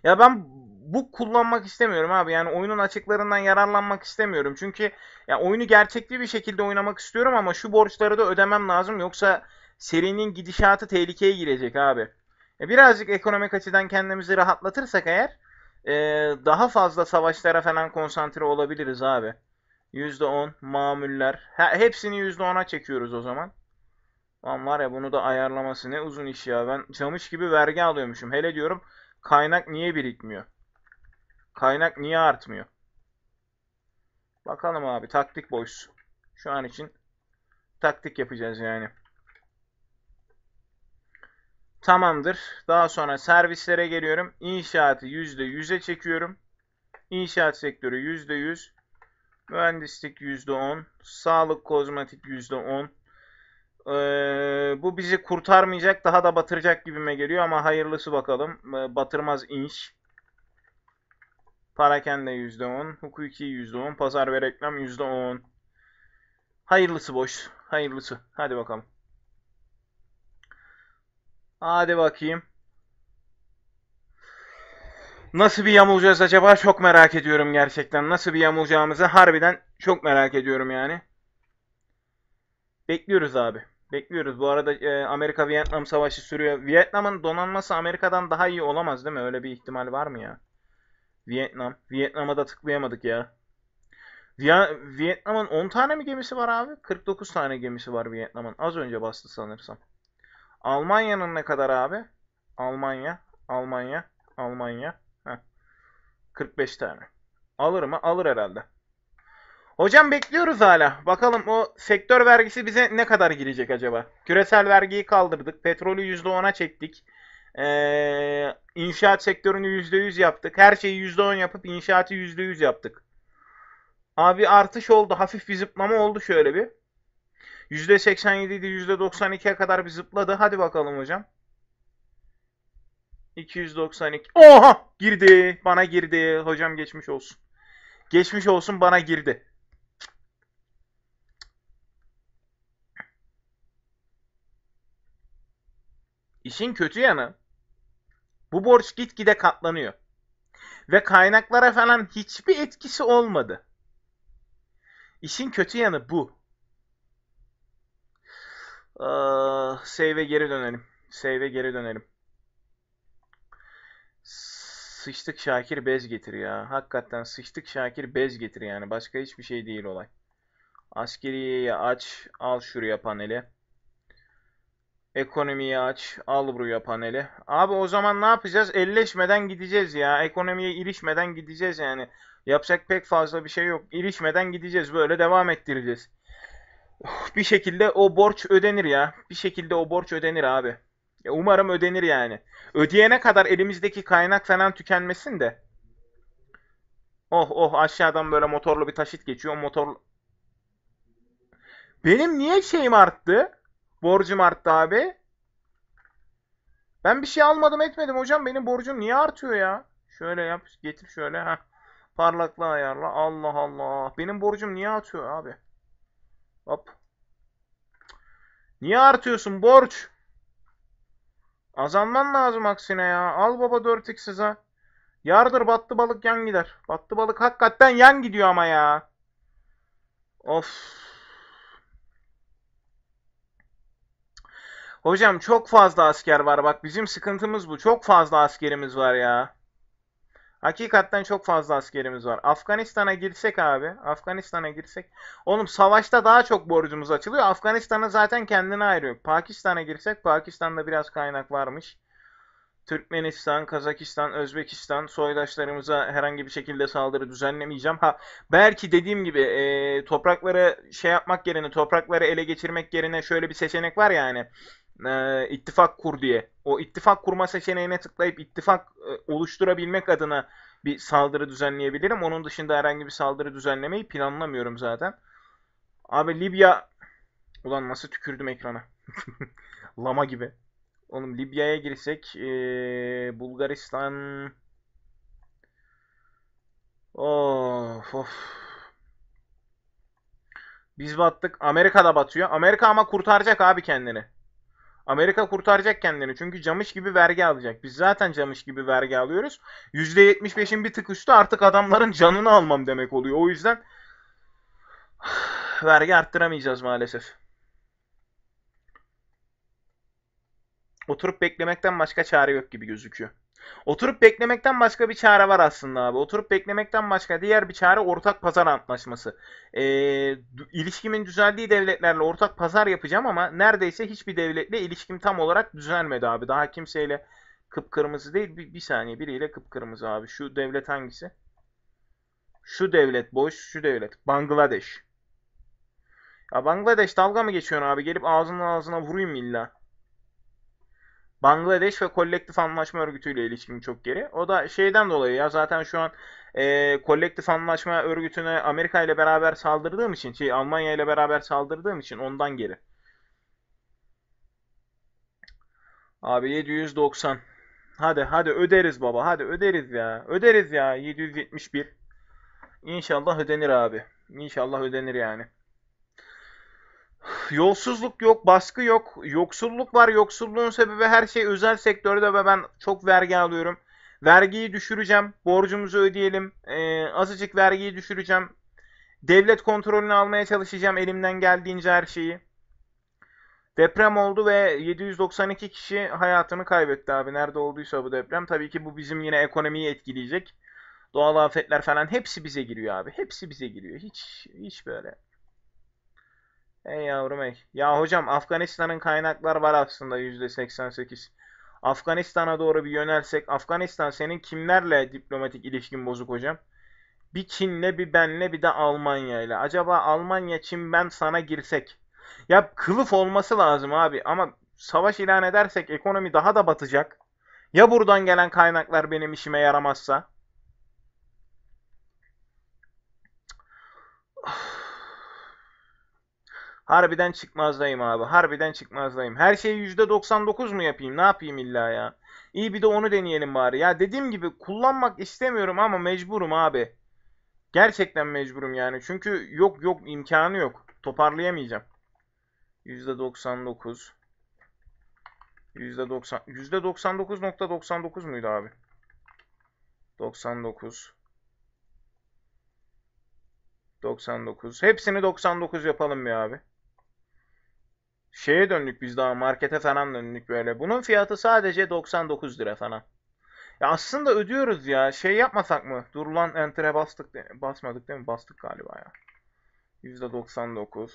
Ya ben bu kullanmak istemiyorum abi. Yani oyunun açıklarından yararlanmak istemiyorum. Çünkü ya oyunu gerçekli bir şekilde oynamak istiyorum ama şu borçları da ödemem lazım. Yoksa serinin gidişatı tehlikeye girecek abi. E, birazcık ekonomik açıdan kendimizi rahatlatırsak eğer e, daha fazla savaşlara falan konsantre olabiliriz abi. %10 mamuller. He, hepsini %10'a çekiyoruz o zaman. Lan var ya bunu da ayarlaması ne uzun iş ya. Ben çamış gibi vergi alıyormuşum. Hele diyorum kaynak niye birikmiyor? Kaynak niye artmıyor? Bakalım abi taktik boys. Şu an için taktik yapacağız yani. Tamamdır. Daha sonra servislere geliyorum. İnşaatı %100'e çekiyorum. İnşaat sektörü %100. Mühendislik %10. Sağlık kozmetik %10. Ee, bu bizi kurtarmayacak daha da batıracak gibime geliyor ama hayırlısı bakalım. Ee, batırmaz inş. Parakende %10, hukuki %10, pazar ve reklam %10. Hayırlısı boş. Hayırlısı. Hadi bakalım. Hadi bakayım. Nasıl bir yamulacağız acaba? Çok merak ediyorum gerçekten. Nasıl bir yamulacağımızı harbiden çok merak ediyorum yani. Bekliyoruz abi. Bekliyoruz. Bu arada e, Amerika-Vietnam savaşı sürüyor. Vietnam'ın donanması Amerika'dan daha iyi olamaz değil mi? Öyle bir ihtimal var mı ya? Vietnam. Vietnam'a da tıklayamadık ya. Vietnam'ın 10 tane mi gemisi var abi? 49 tane gemisi var Vietnam'ın. Az önce bastı sanırsam. Almanya'nın ne kadar abi? Almanya, Almanya, Almanya. Heh. 45 tane. Alır mı? Alır herhalde. Hocam bekliyoruz hala. Bakalım o sektör vergisi bize ne kadar girecek acaba? Küresel vergiyi kaldırdık. Petrolü %10'a çektik. Ee, inşaat sektörünü %100 yaptık. Her şeyi %10 yapıp inşaatı %100 yaptık. Abi artış oldu. Hafif bir zıplama oldu şöyle bir. %87'ydi %92'ye kadar bir zıpladı. Hadi bakalım hocam. 292. Oha! Girdi. Bana girdi. Hocam geçmiş olsun. Geçmiş olsun bana girdi. İşin kötü yanı bu borç gitgide katlanıyor. Ve kaynaklara falan hiçbir etkisi olmadı. İşin kötü yanı bu. Ee, save'e geri dönelim. Save'e geri dönelim. Sıçtık Şakir bez getir ya. Hakikaten sıçtık Şakir bez getir yani. Başka hiçbir şey değil olay. Askeriyeyi aç. Al şuraya paneli. Ekonomiyi aç. Al buraya paneli. Abi o zaman ne yapacağız? Elleşmeden gideceğiz ya. Ekonomiye ilişmeden gideceğiz yani. Yapacak pek fazla bir şey yok. İlişmeden gideceğiz. Böyle devam ettireceğiz. Bir şekilde o borç ödenir ya. Bir şekilde o borç ödenir abi. umarım ödenir yani. Ödeyene kadar elimizdeki kaynak falan tükenmesin de. Oh oh aşağıdan böyle motorlu bir taşıt geçiyor. Motor Benim niye şeyim arttı? Borcum arttı abi. Ben bir şey almadım etmedim hocam. Benim borcum niye artıyor ya? Şöyle yap. Getir şöyle. Heh. Parlaklığı ayarla. Allah Allah. Benim borcum niye artıyor abi? Hop. Niye artıyorsun borç? Azalman lazım aksine ya. Al baba 4x size. Yardır battı balık yan gider. Battı balık hakikaten yan gidiyor ama ya. Of. Hocam çok fazla asker var bak bizim sıkıntımız bu. Çok fazla askerimiz var ya. Hakikaten çok fazla askerimiz var. Afganistan'a girsek abi. Afganistan'a girsek. Oğlum savaşta daha çok borcumuz açılıyor. Afganistan'a zaten kendini ayırıyor. Pakistan'a girsek Pakistan'da biraz kaynak varmış. Türkmenistan, Kazakistan, Özbekistan soydaşlarımıza herhangi bir şekilde saldırı düzenlemeyeceğim. Ha belki dediğim gibi e, toprakları şey yapmak yerine, toprakları ele geçirmek yerine şöyle bir seçenek var yani. Ya hani e, ittifak kur diye o ittifak kurma seçeneğine tıklayıp ittifak e, oluşturabilmek adına bir saldırı düzenleyebilirim. Onun dışında herhangi bir saldırı düzenlemeyi planlamıyorum zaten. Abi Libya ulan nasıl tükürdüm ekrana. Lama gibi. Oğlum Libya'ya girsek ee, Bulgaristan Of of biz battık. Amerika da batıyor. Amerika ama kurtaracak abi kendini. Amerika kurtaracak kendini. Çünkü camış gibi vergi alacak. Biz zaten camış gibi vergi alıyoruz. %75'in bir tık üstü artık adamların canını almam demek oluyor. O yüzden vergi arttıramayacağız maalesef. Oturup beklemekten başka çare yok gibi gözüküyor. Oturup beklemekten başka bir çare var aslında abi. Oturup beklemekten başka diğer bir çare ortak pazar antlaşması. E, ilişkimin düzeldiği devletlerle ortak pazar yapacağım ama neredeyse hiçbir devletle ilişkim tam olarak düzelmedi abi. Daha kimseyle kıpkırmızı değil. Bir, bir saniye biriyle kıpkırmızı abi. Şu devlet hangisi? Şu devlet boş, şu devlet. Bangladeş. Ya Bangladeş dalga mı geçiyorsun abi? Gelip ağzından ağzına vurayım illa. Bangladeş ve kolektif anlaşma örgütüyle ilişkim çok geri. O da şeyden dolayı ya zaten şu an e, kolektif anlaşma örgütüne Amerika ile beraber saldırdığım için, şey Almanya ile beraber saldırdığım için ondan geri. Abi 790. Hadi hadi öderiz baba. Hadi öderiz ya. Öderiz ya 771. İnşallah ödenir abi. İnşallah ödenir yani yolsuzluk yok, baskı yok, yoksulluk var. Yoksulluğun sebebi her şey özel sektörde ve ben çok vergi alıyorum. Vergiyi düşüreceğim, borcumuzu ödeyelim, ee, azıcık vergiyi düşüreceğim. Devlet kontrolünü almaya çalışacağım elimden geldiğince her şeyi. Deprem oldu ve 792 kişi hayatını kaybetti abi. Nerede olduysa bu deprem. Tabii ki bu bizim yine ekonomiyi etkileyecek. Doğal afetler falan hepsi bize giriyor abi. Hepsi bize giriyor. Hiç hiç böyle. Ey yavrum ey. Ya hocam Afganistan'ın kaynaklar var aslında %88. Afganistan'a doğru bir yönelsek. Afganistan senin kimlerle diplomatik ilişkin bozuk hocam? Bir Çin'le, bir benle, bir de Almanya'yla. Acaba Almanya, Çin, ben sana girsek. Ya kılıf olması lazım abi ama savaş ilan edersek ekonomi daha da batacak. Ya buradan gelen kaynaklar benim işime yaramazsa? Harbiden çıkmazdayım abi. Harbiden çıkmazdayım. Her şeyi %99 mu yapayım? Ne yapayım illa ya? İyi bir de onu deneyelim bari. Ya dediğim gibi kullanmak istemiyorum ama mecburum abi. Gerçekten mecburum yani. Çünkü yok yok imkanı yok. Toparlayamayacağım. %99 %90 %99.99 muydu abi? 99 99 Hepsini 99 yapalım bir abi şeye döndük biz daha markete falan döndük böyle. Bunun fiyatı sadece 99 lira falan. Ya aslında ödüyoruz ya. Şey yapmasak mı? Dur lan enter'e bastık. De basmadık değil mi? Bastık galiba ya. %99.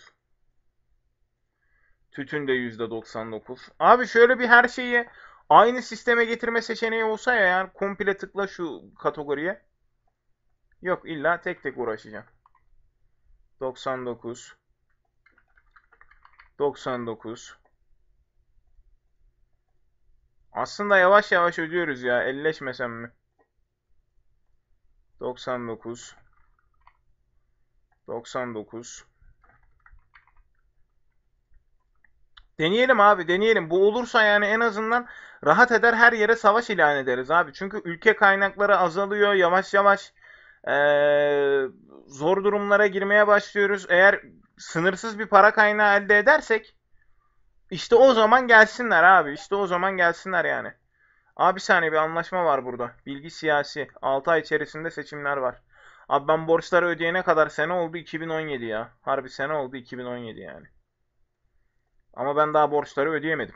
Tütün de %99. Abi şöyle bir her şeyi aynı sisteme getirme seçeneği olsa ya yani komple tıkla şu kategoriye. Yok illa tek tek uğraşacağım. 99 99 Aslında yavaş yavaş ödüyoruz ya. Elleşmesem mi? 99 99 Deneyelim abi deneyelim. Bu olursa yani en azından rahat eder her yere savaş ilan ederiz abi. Çünkü ülke kaynakları azalıyor. Yavaş yavaş ee, zor durumlara girmeye başlıyoruz. Eğer sınırsız bir para kaynağı elde edersek işte o zaman gelsinler abi. İşte o zaman gelsinler yani. Abi bir saniye bir anlaşma var burada. Bilgi siyasi. 6 ay içerisinde seçimler var. Abi ben borçları ödeyene kadar sene oldu 2017 ya. Harbi sene oldu 2017 yani. Ama ben daha borçları ödeyemedim.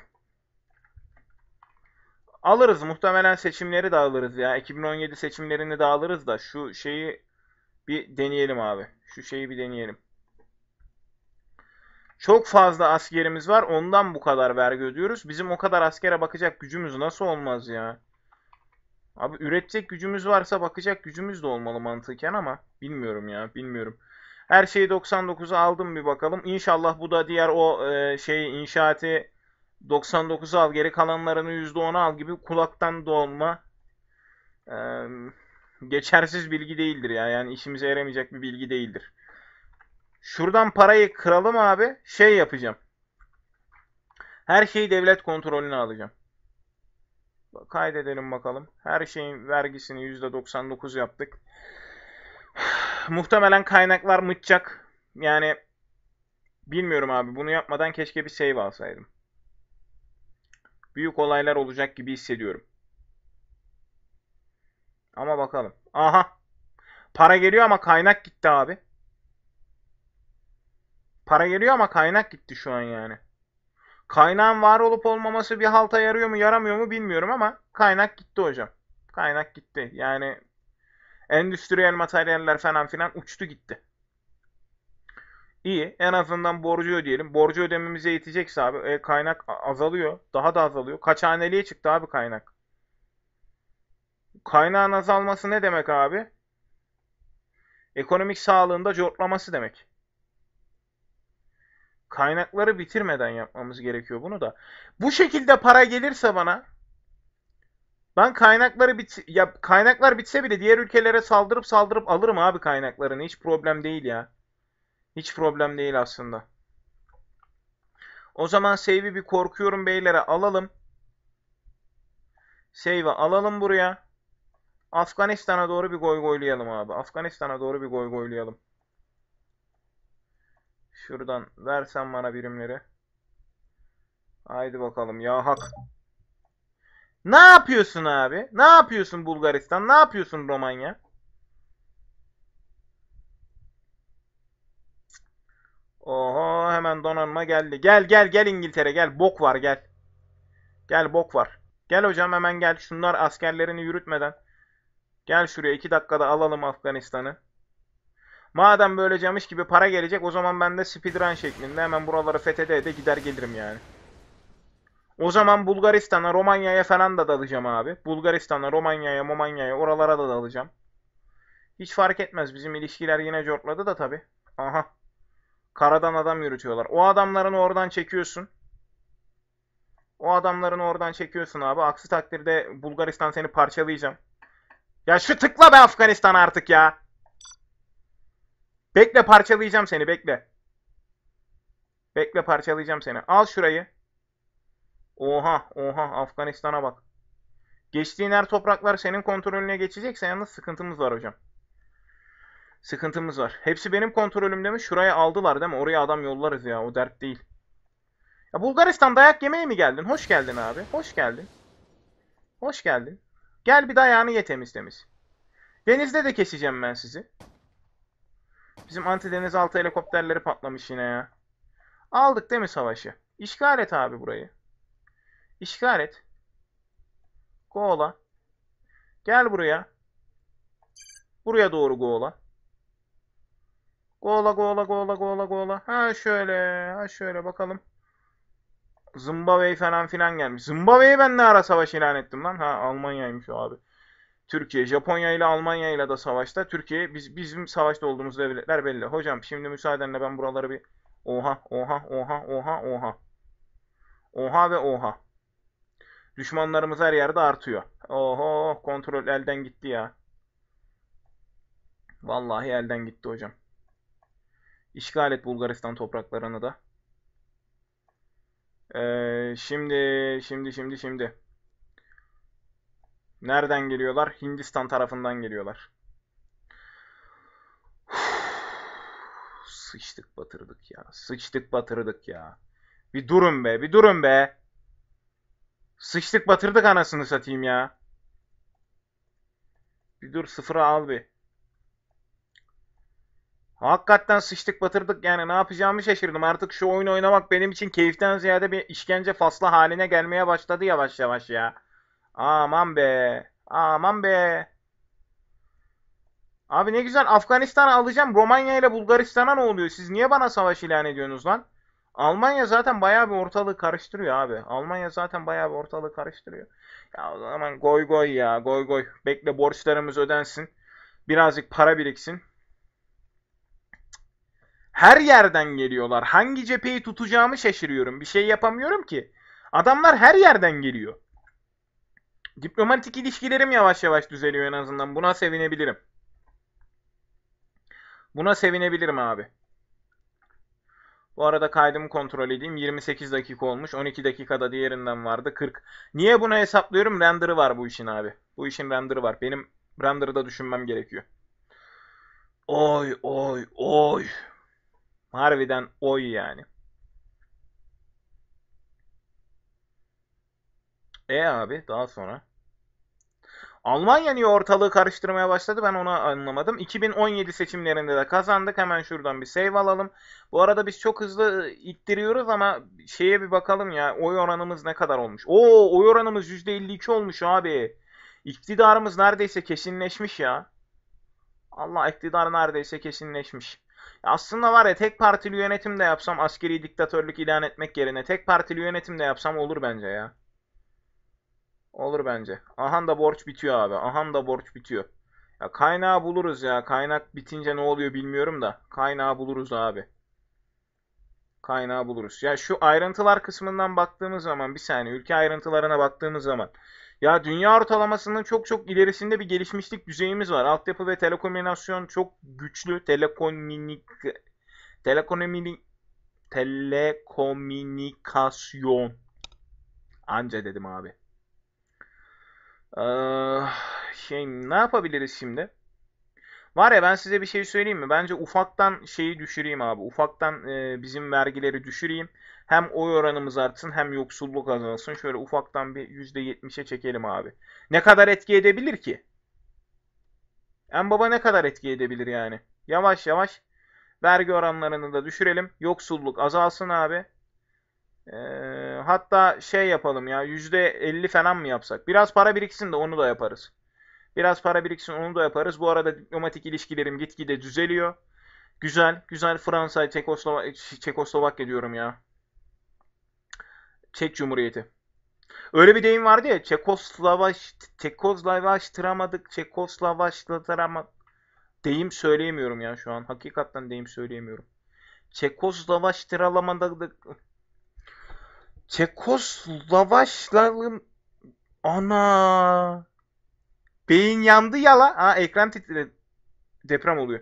Alırız muhtemelen seçimleri de alırız ya. 2017 seçimlerini de alırız da şu şeyi bir deneyelim abi. Şu şeyi bir deneyelim. Çok fazla askerimiz var. Ondan bu kadar vergi ödüyoruz. Bizim o kadar askere bakacak gücümüz nasıl olmaz ya? Abi üretecek gücümüz varsa bakacak gücümüz de olmalı mantıken ama bilmiyorum ya bilmiyorum. Her şeyi 99'a aldım bir bakalım. İnşallah bu da diğer o e, şey inşaatı 99'a al geri kalanlarını %10'a al gibi kulaktan dolma e, geçersiz bilgi değildir ya. Yani işimize yaramayacak bir bilgi değildir. Şuradan parayı kıralım abi. Şey yapacağım. Her şeyi devlet kontrolüne alacağım. Kaydedelim bakalım. Her şeyin vergisini %99 yaptık. Muhtemelen kaynaklar mıtacak. Yani bilmiyorum abi. Bunu yapmadan keşke bir save alsaydım. Büyük olaylar olacak gibi hissediyorum. Ama bakalım. Aha. Para geliyor ama kaynak gitti abi. Para geliyor ama kaynak gitti şu an yani. Kaynağın var olup olmaması bir halta yarıyor mu yaramıyor mu bilmiyorum ama kaynak gitti hocam. Kaynak gitti. Yani endüstriyel materyaller falan filan uçtu gitti. İyi. En azından borcu ödeyelim. Borcu ödememize yetecekse abi e, kaynak azalıyor. Daha da azalıyor. Kaç haneliye çıktı abi kaynak? Kaynağın azalması ne demek abi? Ekonomik sağlığında cortlaması demek. Kaynakları bitirmeden yapmamız gerekiyor bunu da. Bu şekilde para gelirse bana ben kaynakları bit ya kaynaklar bitse bile diğer ülkelere saldırıp saldırıp alırım abi kaynaklarını. Hiç problem değil ya. Hiç problem değil aslında. O zaman save'i bir korkuyorum beylere alalım. Save'i alalım buraya. Afganistan'a doğru bir goy goylayalım abi. Afganistan'a doğru bir goy goylayalım. Şuradan versen bana birimleri. Haydi bakalım ya hak. Ne yapıyorsun abi? Ne yapıyorsun Bulgaristan? Ne yapıyorsun Romanya? Oho hemen donanma geldi. Gel gel gel İngiltere gel. Bok var gel. Gel bok var. Gel hocam hemen gel. Şunlar askerlerini yürütmeden. Gel şuraya 2 dakikada alalım Afganistan'ı. Madem böyle camış gibi para gelecek o zaman ben de speedrun şeklinde hemen buraları fethede de gider gelirim yani. O zaman Bulgaristan'a, Romanya'ya falan da dalacağım abi. Bulgaristan'a, Romanya'ya, Momanya'ya oralara da dalacağım. Hiç fark etmez. Bizim ilişkiler yine cortladı da tabi. Aha. Karadan adam yürütüyorlar. O adamlarını oradan çekiyorsun. O adamlarını oradan çekiyorsun abi. Aksi takdirde Bulgaristan seni parçalayacağım. Ya şu tıkla be Afganistan artık ya. Bekle parçalayacağım seni bekle. Bekle parçalayacağım seni. Al şurayı. Oha oha Afganistan'a bak. Geçtiğin her topraklar senin kontrolüne geçecekse yalnız sıkıntımız var hocam. Sıkıntımız var. Hepsi benim kontrolümde mi? Şuraya aldılar değil mi? Oraya adam yollarız ya. O dert değil. Ya Bulgaristan dayak yemeye mi geldin? Hoş geldin abi. Hoş geldin. Hoş geldin. Gel bir dayağını ye temiz temiz. Denizde de keseceğim ben sizi. Bizim anti denizaltı helikopterleri patlamış yine ya. Aldık değil mi savaşı? İşgal et abi burayı. İşgal et. Goğla. Gel buraya. Buraya doğru goğla. Gola gola gola gola gola. Ha şöyle. Ha şöyle bakalım. Zimbabwe falan filan gelmiş. Zimbabwe'yi ben ne ara savaş ilan ettim lan? Ha Almanya'ymış o abi. Türkiye Japonya ile Almanya ile de savaşta. Türkiye biz bizim savaşta olduğumuz devletler belli. Hocam şimdi müsaadenle ben buraları bir oha oha oha oha oha. Oha ve oha. Düşmanlarımız her yerde artıyor. Oho kontrol elden gitti ya. Vallahi elden gitti hocam. İşgal et Bulgaristan topraklarını da. Ee, şimdi şimdi şimdi şimdi. Nereden geliyorlar? Hindistan tarafından geliyorlar. Sıçtık batırdık ya. Sıçtık batırdık ya. Bir durun be, bir durun be. Sıçtık batırdık anasını satayım ya. Bir dur sıfıra al bir. Hakikaten sıçtık batırdık yani ne yapacağımı şaşırdım. Artık şu oyunu oynamak benim için keyiften ziyade bir işkence faslı haline gelmeye başladı yavaş yavaş ya. Aman be. Aman be. Abi ne güzel Afganistan'ı alacağım. Romanya ile Bulgaristan'a ne oluyor? Siz niye bana savaş ilan ediyorsunuz lan? Almanya zaten bayağı bir ortalığı karıştırıyor abi. Almanya zaten bayağı bir ortalığı karıştırıyor. Ya o zaman goy goy ya goy goy. Bekle borçlarımız ödensin. Birazcık para biriksin. Her yerden geliyorlar. Hangi cepheyi tutacağımı şaşırıyorum. Bir şey yapamıyorum ki. Adamlar her yerden geliyor. Diplomatik ilişkilerim yavaş yavaş düzeliyor en azından. Buna sevinebilirim. Buna sevinebilirim abi. Bu arada kaydımı kontrol edeyim. 28 dakika olmuş. 12 dakikada diğerinden vardı. 40. Niye bunu hesaplıyorum? Render'ı var bu işin abi. Bu işin render'ı var. Benim render'da düşünmem gerekiyor. Oy oy oy. Harbiden oy yani. E abi daha sonra. Almanya niye ortalığı karıştırmaya başladı ben onu anlamadım. 2017 seçimlerinde de kazandık. Hemen şuradan bir save alalım. Bu arada biz çok hızlı ıı, ittiriyoruz ama şeye bir bakalım ya. Oy oranımız ne kadar olmuş? Oo oy oranımız %52 olmuş abi. İktidarımız neredeyse kesinleşmiş ya. Allah iktidar neredeyse kesinleşmiş. Aslında var ya tek partili yönetim de yapsam askeri diktatörlük ilan etmek yerine tek partili yönetim de yapsam olur bence ya. Olur bence. Ahan da borç bitiyor abi. Ahan da borç bitiyor. Ya kaynağı buluruz ya. Kaynak bitince ne oluyor bilmiyorum da. Kaynağı buluruz abi. Kaynağı buluruz. Ya şu ayrıntılar kısmından baktığımız zaman bir saniye ülke ayrıntılarına baktığımız zaman ya dünya ortalamasının çok çok ilerisinde bir gelişmişlik düzeyimiz var. Altyapı ve telekomünikasyon çok güçlü. Telekomünik telekomünik telekomünikasyon anca dedim abi. Ee, şey ne yapabiliriz şimdi? Var ya ben size bir şey söyleyeyim mi? Bence ufaktan şeyi düşüreyim abi. Ufaktan e, bizim vergileri düşüreyim. Hem oy oranımız artsın hem yoksulluk azalsın. Şöyle ufaktan bir %70'e çekelim abi. Ne kadar etki edebilir ki? En baba ne kadar etki edebilir yani? Yavaş yavaş vergi oranlarını da düşürelim. Yoksulluk azalsın abi. Ee, hatta şey yapalım ya %50 falan mı yapsak? Biraz para biriksin de onu da yaparız. Biraz para biriksin onu da yaparız. Bu arada diplomatik ilişkilerim gitgide düzeliyor. Güzel, güzel Fransa, Çekoslova Çekoslovakya diyorum ya. Çek Cumhuriyeti. Öyle bir deyim vardı ya. Çekoslavaş, Çekoslovaştıramadık, Çekoslovaştıramadık. Deyim söyleyemiyorum ya şu an. Hakikaten deyim söyleyemiyorum. Çekoslovaştıramadık. Çekoslovaçların ana beyin yandı yala. Ha ekran titredi. Deprem oluyor.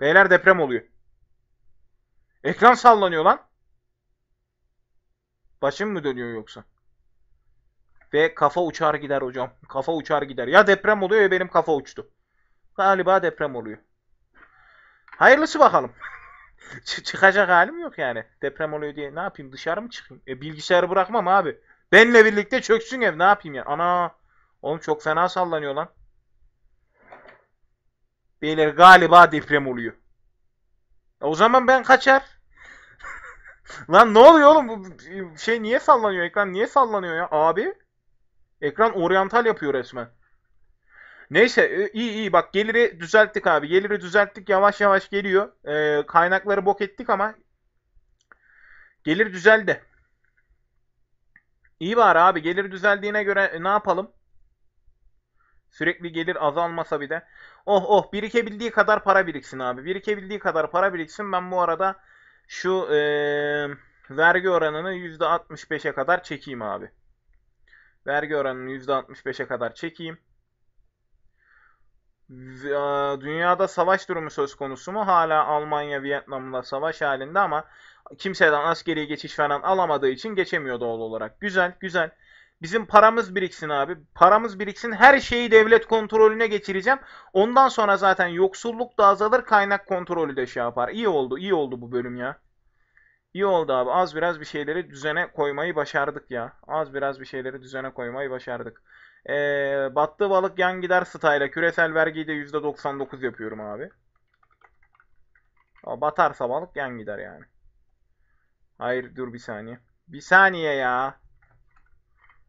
Beyler deprem oluyor. Ekran sallanıyor lan. Başım mı dönüyor yoksa? Ve kafa uçar gider hocam. Kafa uçar gider. Ya deprem oluyor ya benim kafa uçtu. Galiba deprem oluyor. Hayırlısı bakalım. Ç- çıkacak halim yok yani. Deprem oluyor diye ne yapayım dışarı mı çıkayım? E, bilgisayarı bırakmam abi. Benle birlikte çöksün ev ne yapayım ya. Ana oğlum çok fena sallanıyor lan. Beyler galiba deprem oluyor. E, o zaman ben kaçar. lan ne oluyor oğlum bu şey niye sallanıyor ekran niye sallanıyor ya abi? Ekran oryantal yapıyor resmen. Neyse e, iyi iyi bak geliri düzelttik abi. Geliri düzelttik yavaş yavaş geliyor. Ee, kaynakları bok ettik ama gelir düzeldi. İyi var abi gelir düzeldiğine göre ne yapalım? Sürekli gelir azalmasa bir de. Oh oh birikebildiği kadar para biriksin abi. Birikebildiği kadar para biriksin. Ben bu arada şu e, vergi oranını %65'e kadar çekeyim abi. Vergi oranını %65'e kadar çekeyim. E, dünyada savaş durumu söz konusu mu? Hala Almanya Vietnam'da savaş halinde ama kimseden askeri geçiş falan alamadığı için geçemiyor doğal olarak. Güzel, güzel. Bizim paramız biriksin abi. Paramız biriksin. Her şeyi devlet kontrolüne geçireceğim. Ondan sonra zaten yoksulluk da azalır, kaynak kontrolü de şey yapar. İyi oldu, iyi oldu bu bölüm ya. İyi oldu abi. Az biraz bir şeyleri düzene koymayı başardık ya. Az biraz bir şeyleri düzene koymayı başardık. E, battığı balık yan gider style'a. Küresel vergiyi de %99 yapıyorum abi. batarsa balık yan gider yani. Hayır dur bir saniye. Bir saniye ya.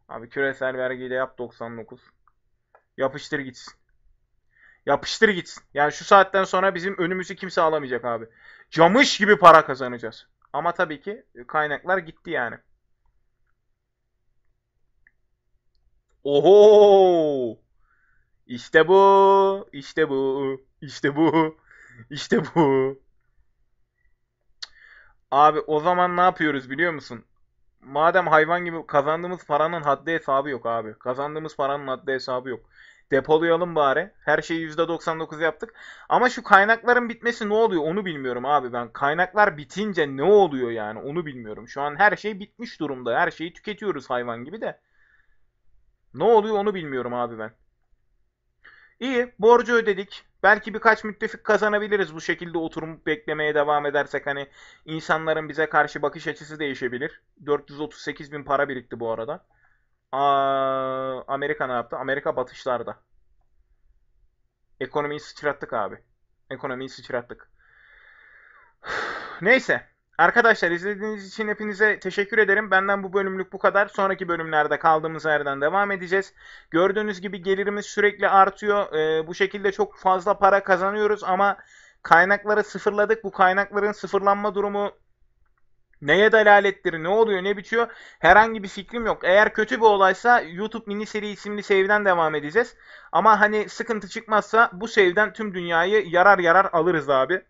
Abi küresel vergiyi de yap 99. Yapıştır gitsin. Yapıştır gitsin. Yani şu saatten sonra bizim önümüzü kimse alamayacak abi. Camış gibi para kazanacağız. Ama tabii ki kaynaklar gitti yani. Oho! İşte bu, işte bu, işte bu, işte bu. Abi o zaman ne yapıyoruz biliyor musun? Madem hayvan gibi kazandığımız paranın haddi hesabı yok abi. Kazandığımız paranın haddi hesabı yok. Depolayalım bari. Her şeyi %99 yaptık. Ama şu kaynakların bitmesi ne oluyor onu bilmiyorum abi ben. Kaynaklar bitince ne oluyor yani onu bilmiyorum. Şu an her şey bitmiş durumda. Her şeyi tüketiyoruz hayvan gibi de. Ne oluyor onu bilmiyorum abi ben. İyi, borcu ödedik. Belki birkaç müttefik kazanabiliriz bu şekilde oturum beklemeye devam edersek. Hani insanların bize karşı bakış açısı değişebilir. 438 bin para birikti bu arada. Aa, Amerika ne yaptı? Amerika batışlarda. Ekonomiyi sıçrattık abi. Ekonomiyi sıçrattık. Neyse. Arkadaşlar izlediğiniz için hepinize teşekkür ederim. Benden bu bölümlük bu kadar. Sonraki bölümlerde kaldığımız yerden devam edeceğiz. Gördüğünüz gibi gelirimiz sürekli artıyor. Ee, bu şekilde çok fazla para kazanıyoruz ama kaynakları sıfırladık. Bu kaynakların sıfırlanma durumu Neye dalalettir, ne oluyor, ne bitiyor herhangi bir fikrim yok. Eğer kötü bir olaysa YouTube mini seri isimli sevden devam edeceğiz. Ama hani sıkıntı çıkmazsa bu sevden tüm dünyayı yarar yarar alırız abi.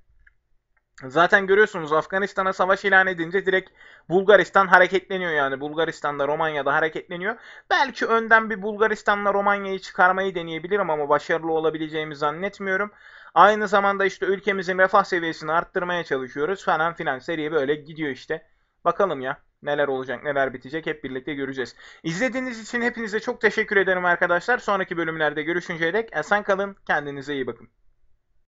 Zaten görüyorsunuz Afganistan'a savaş ilan edince direkt Bulgaristan hareketleniyor yani. Bulgaristan'da Romanya'da hareketleniyor. Belki önden bir Bulgaristan'la Romanya'yı çıkarmayı deneyebilirim ama başarılı olabileceğimi zannetmiyorum. Aynı zamanda işte ülkemizin refah seviyesini arttırmaya çalışıyoruz falan filan seriye böyle gidiyor işte. Bakalım ya neler olacak neler bitecek hep birlikte göreceğiz. İzlediğiniz için hepinize çok teşekkür ederim arkadaşlar. Sonraki bölümlerde görüşünceye dek esen kalın kendinize iyi bakın.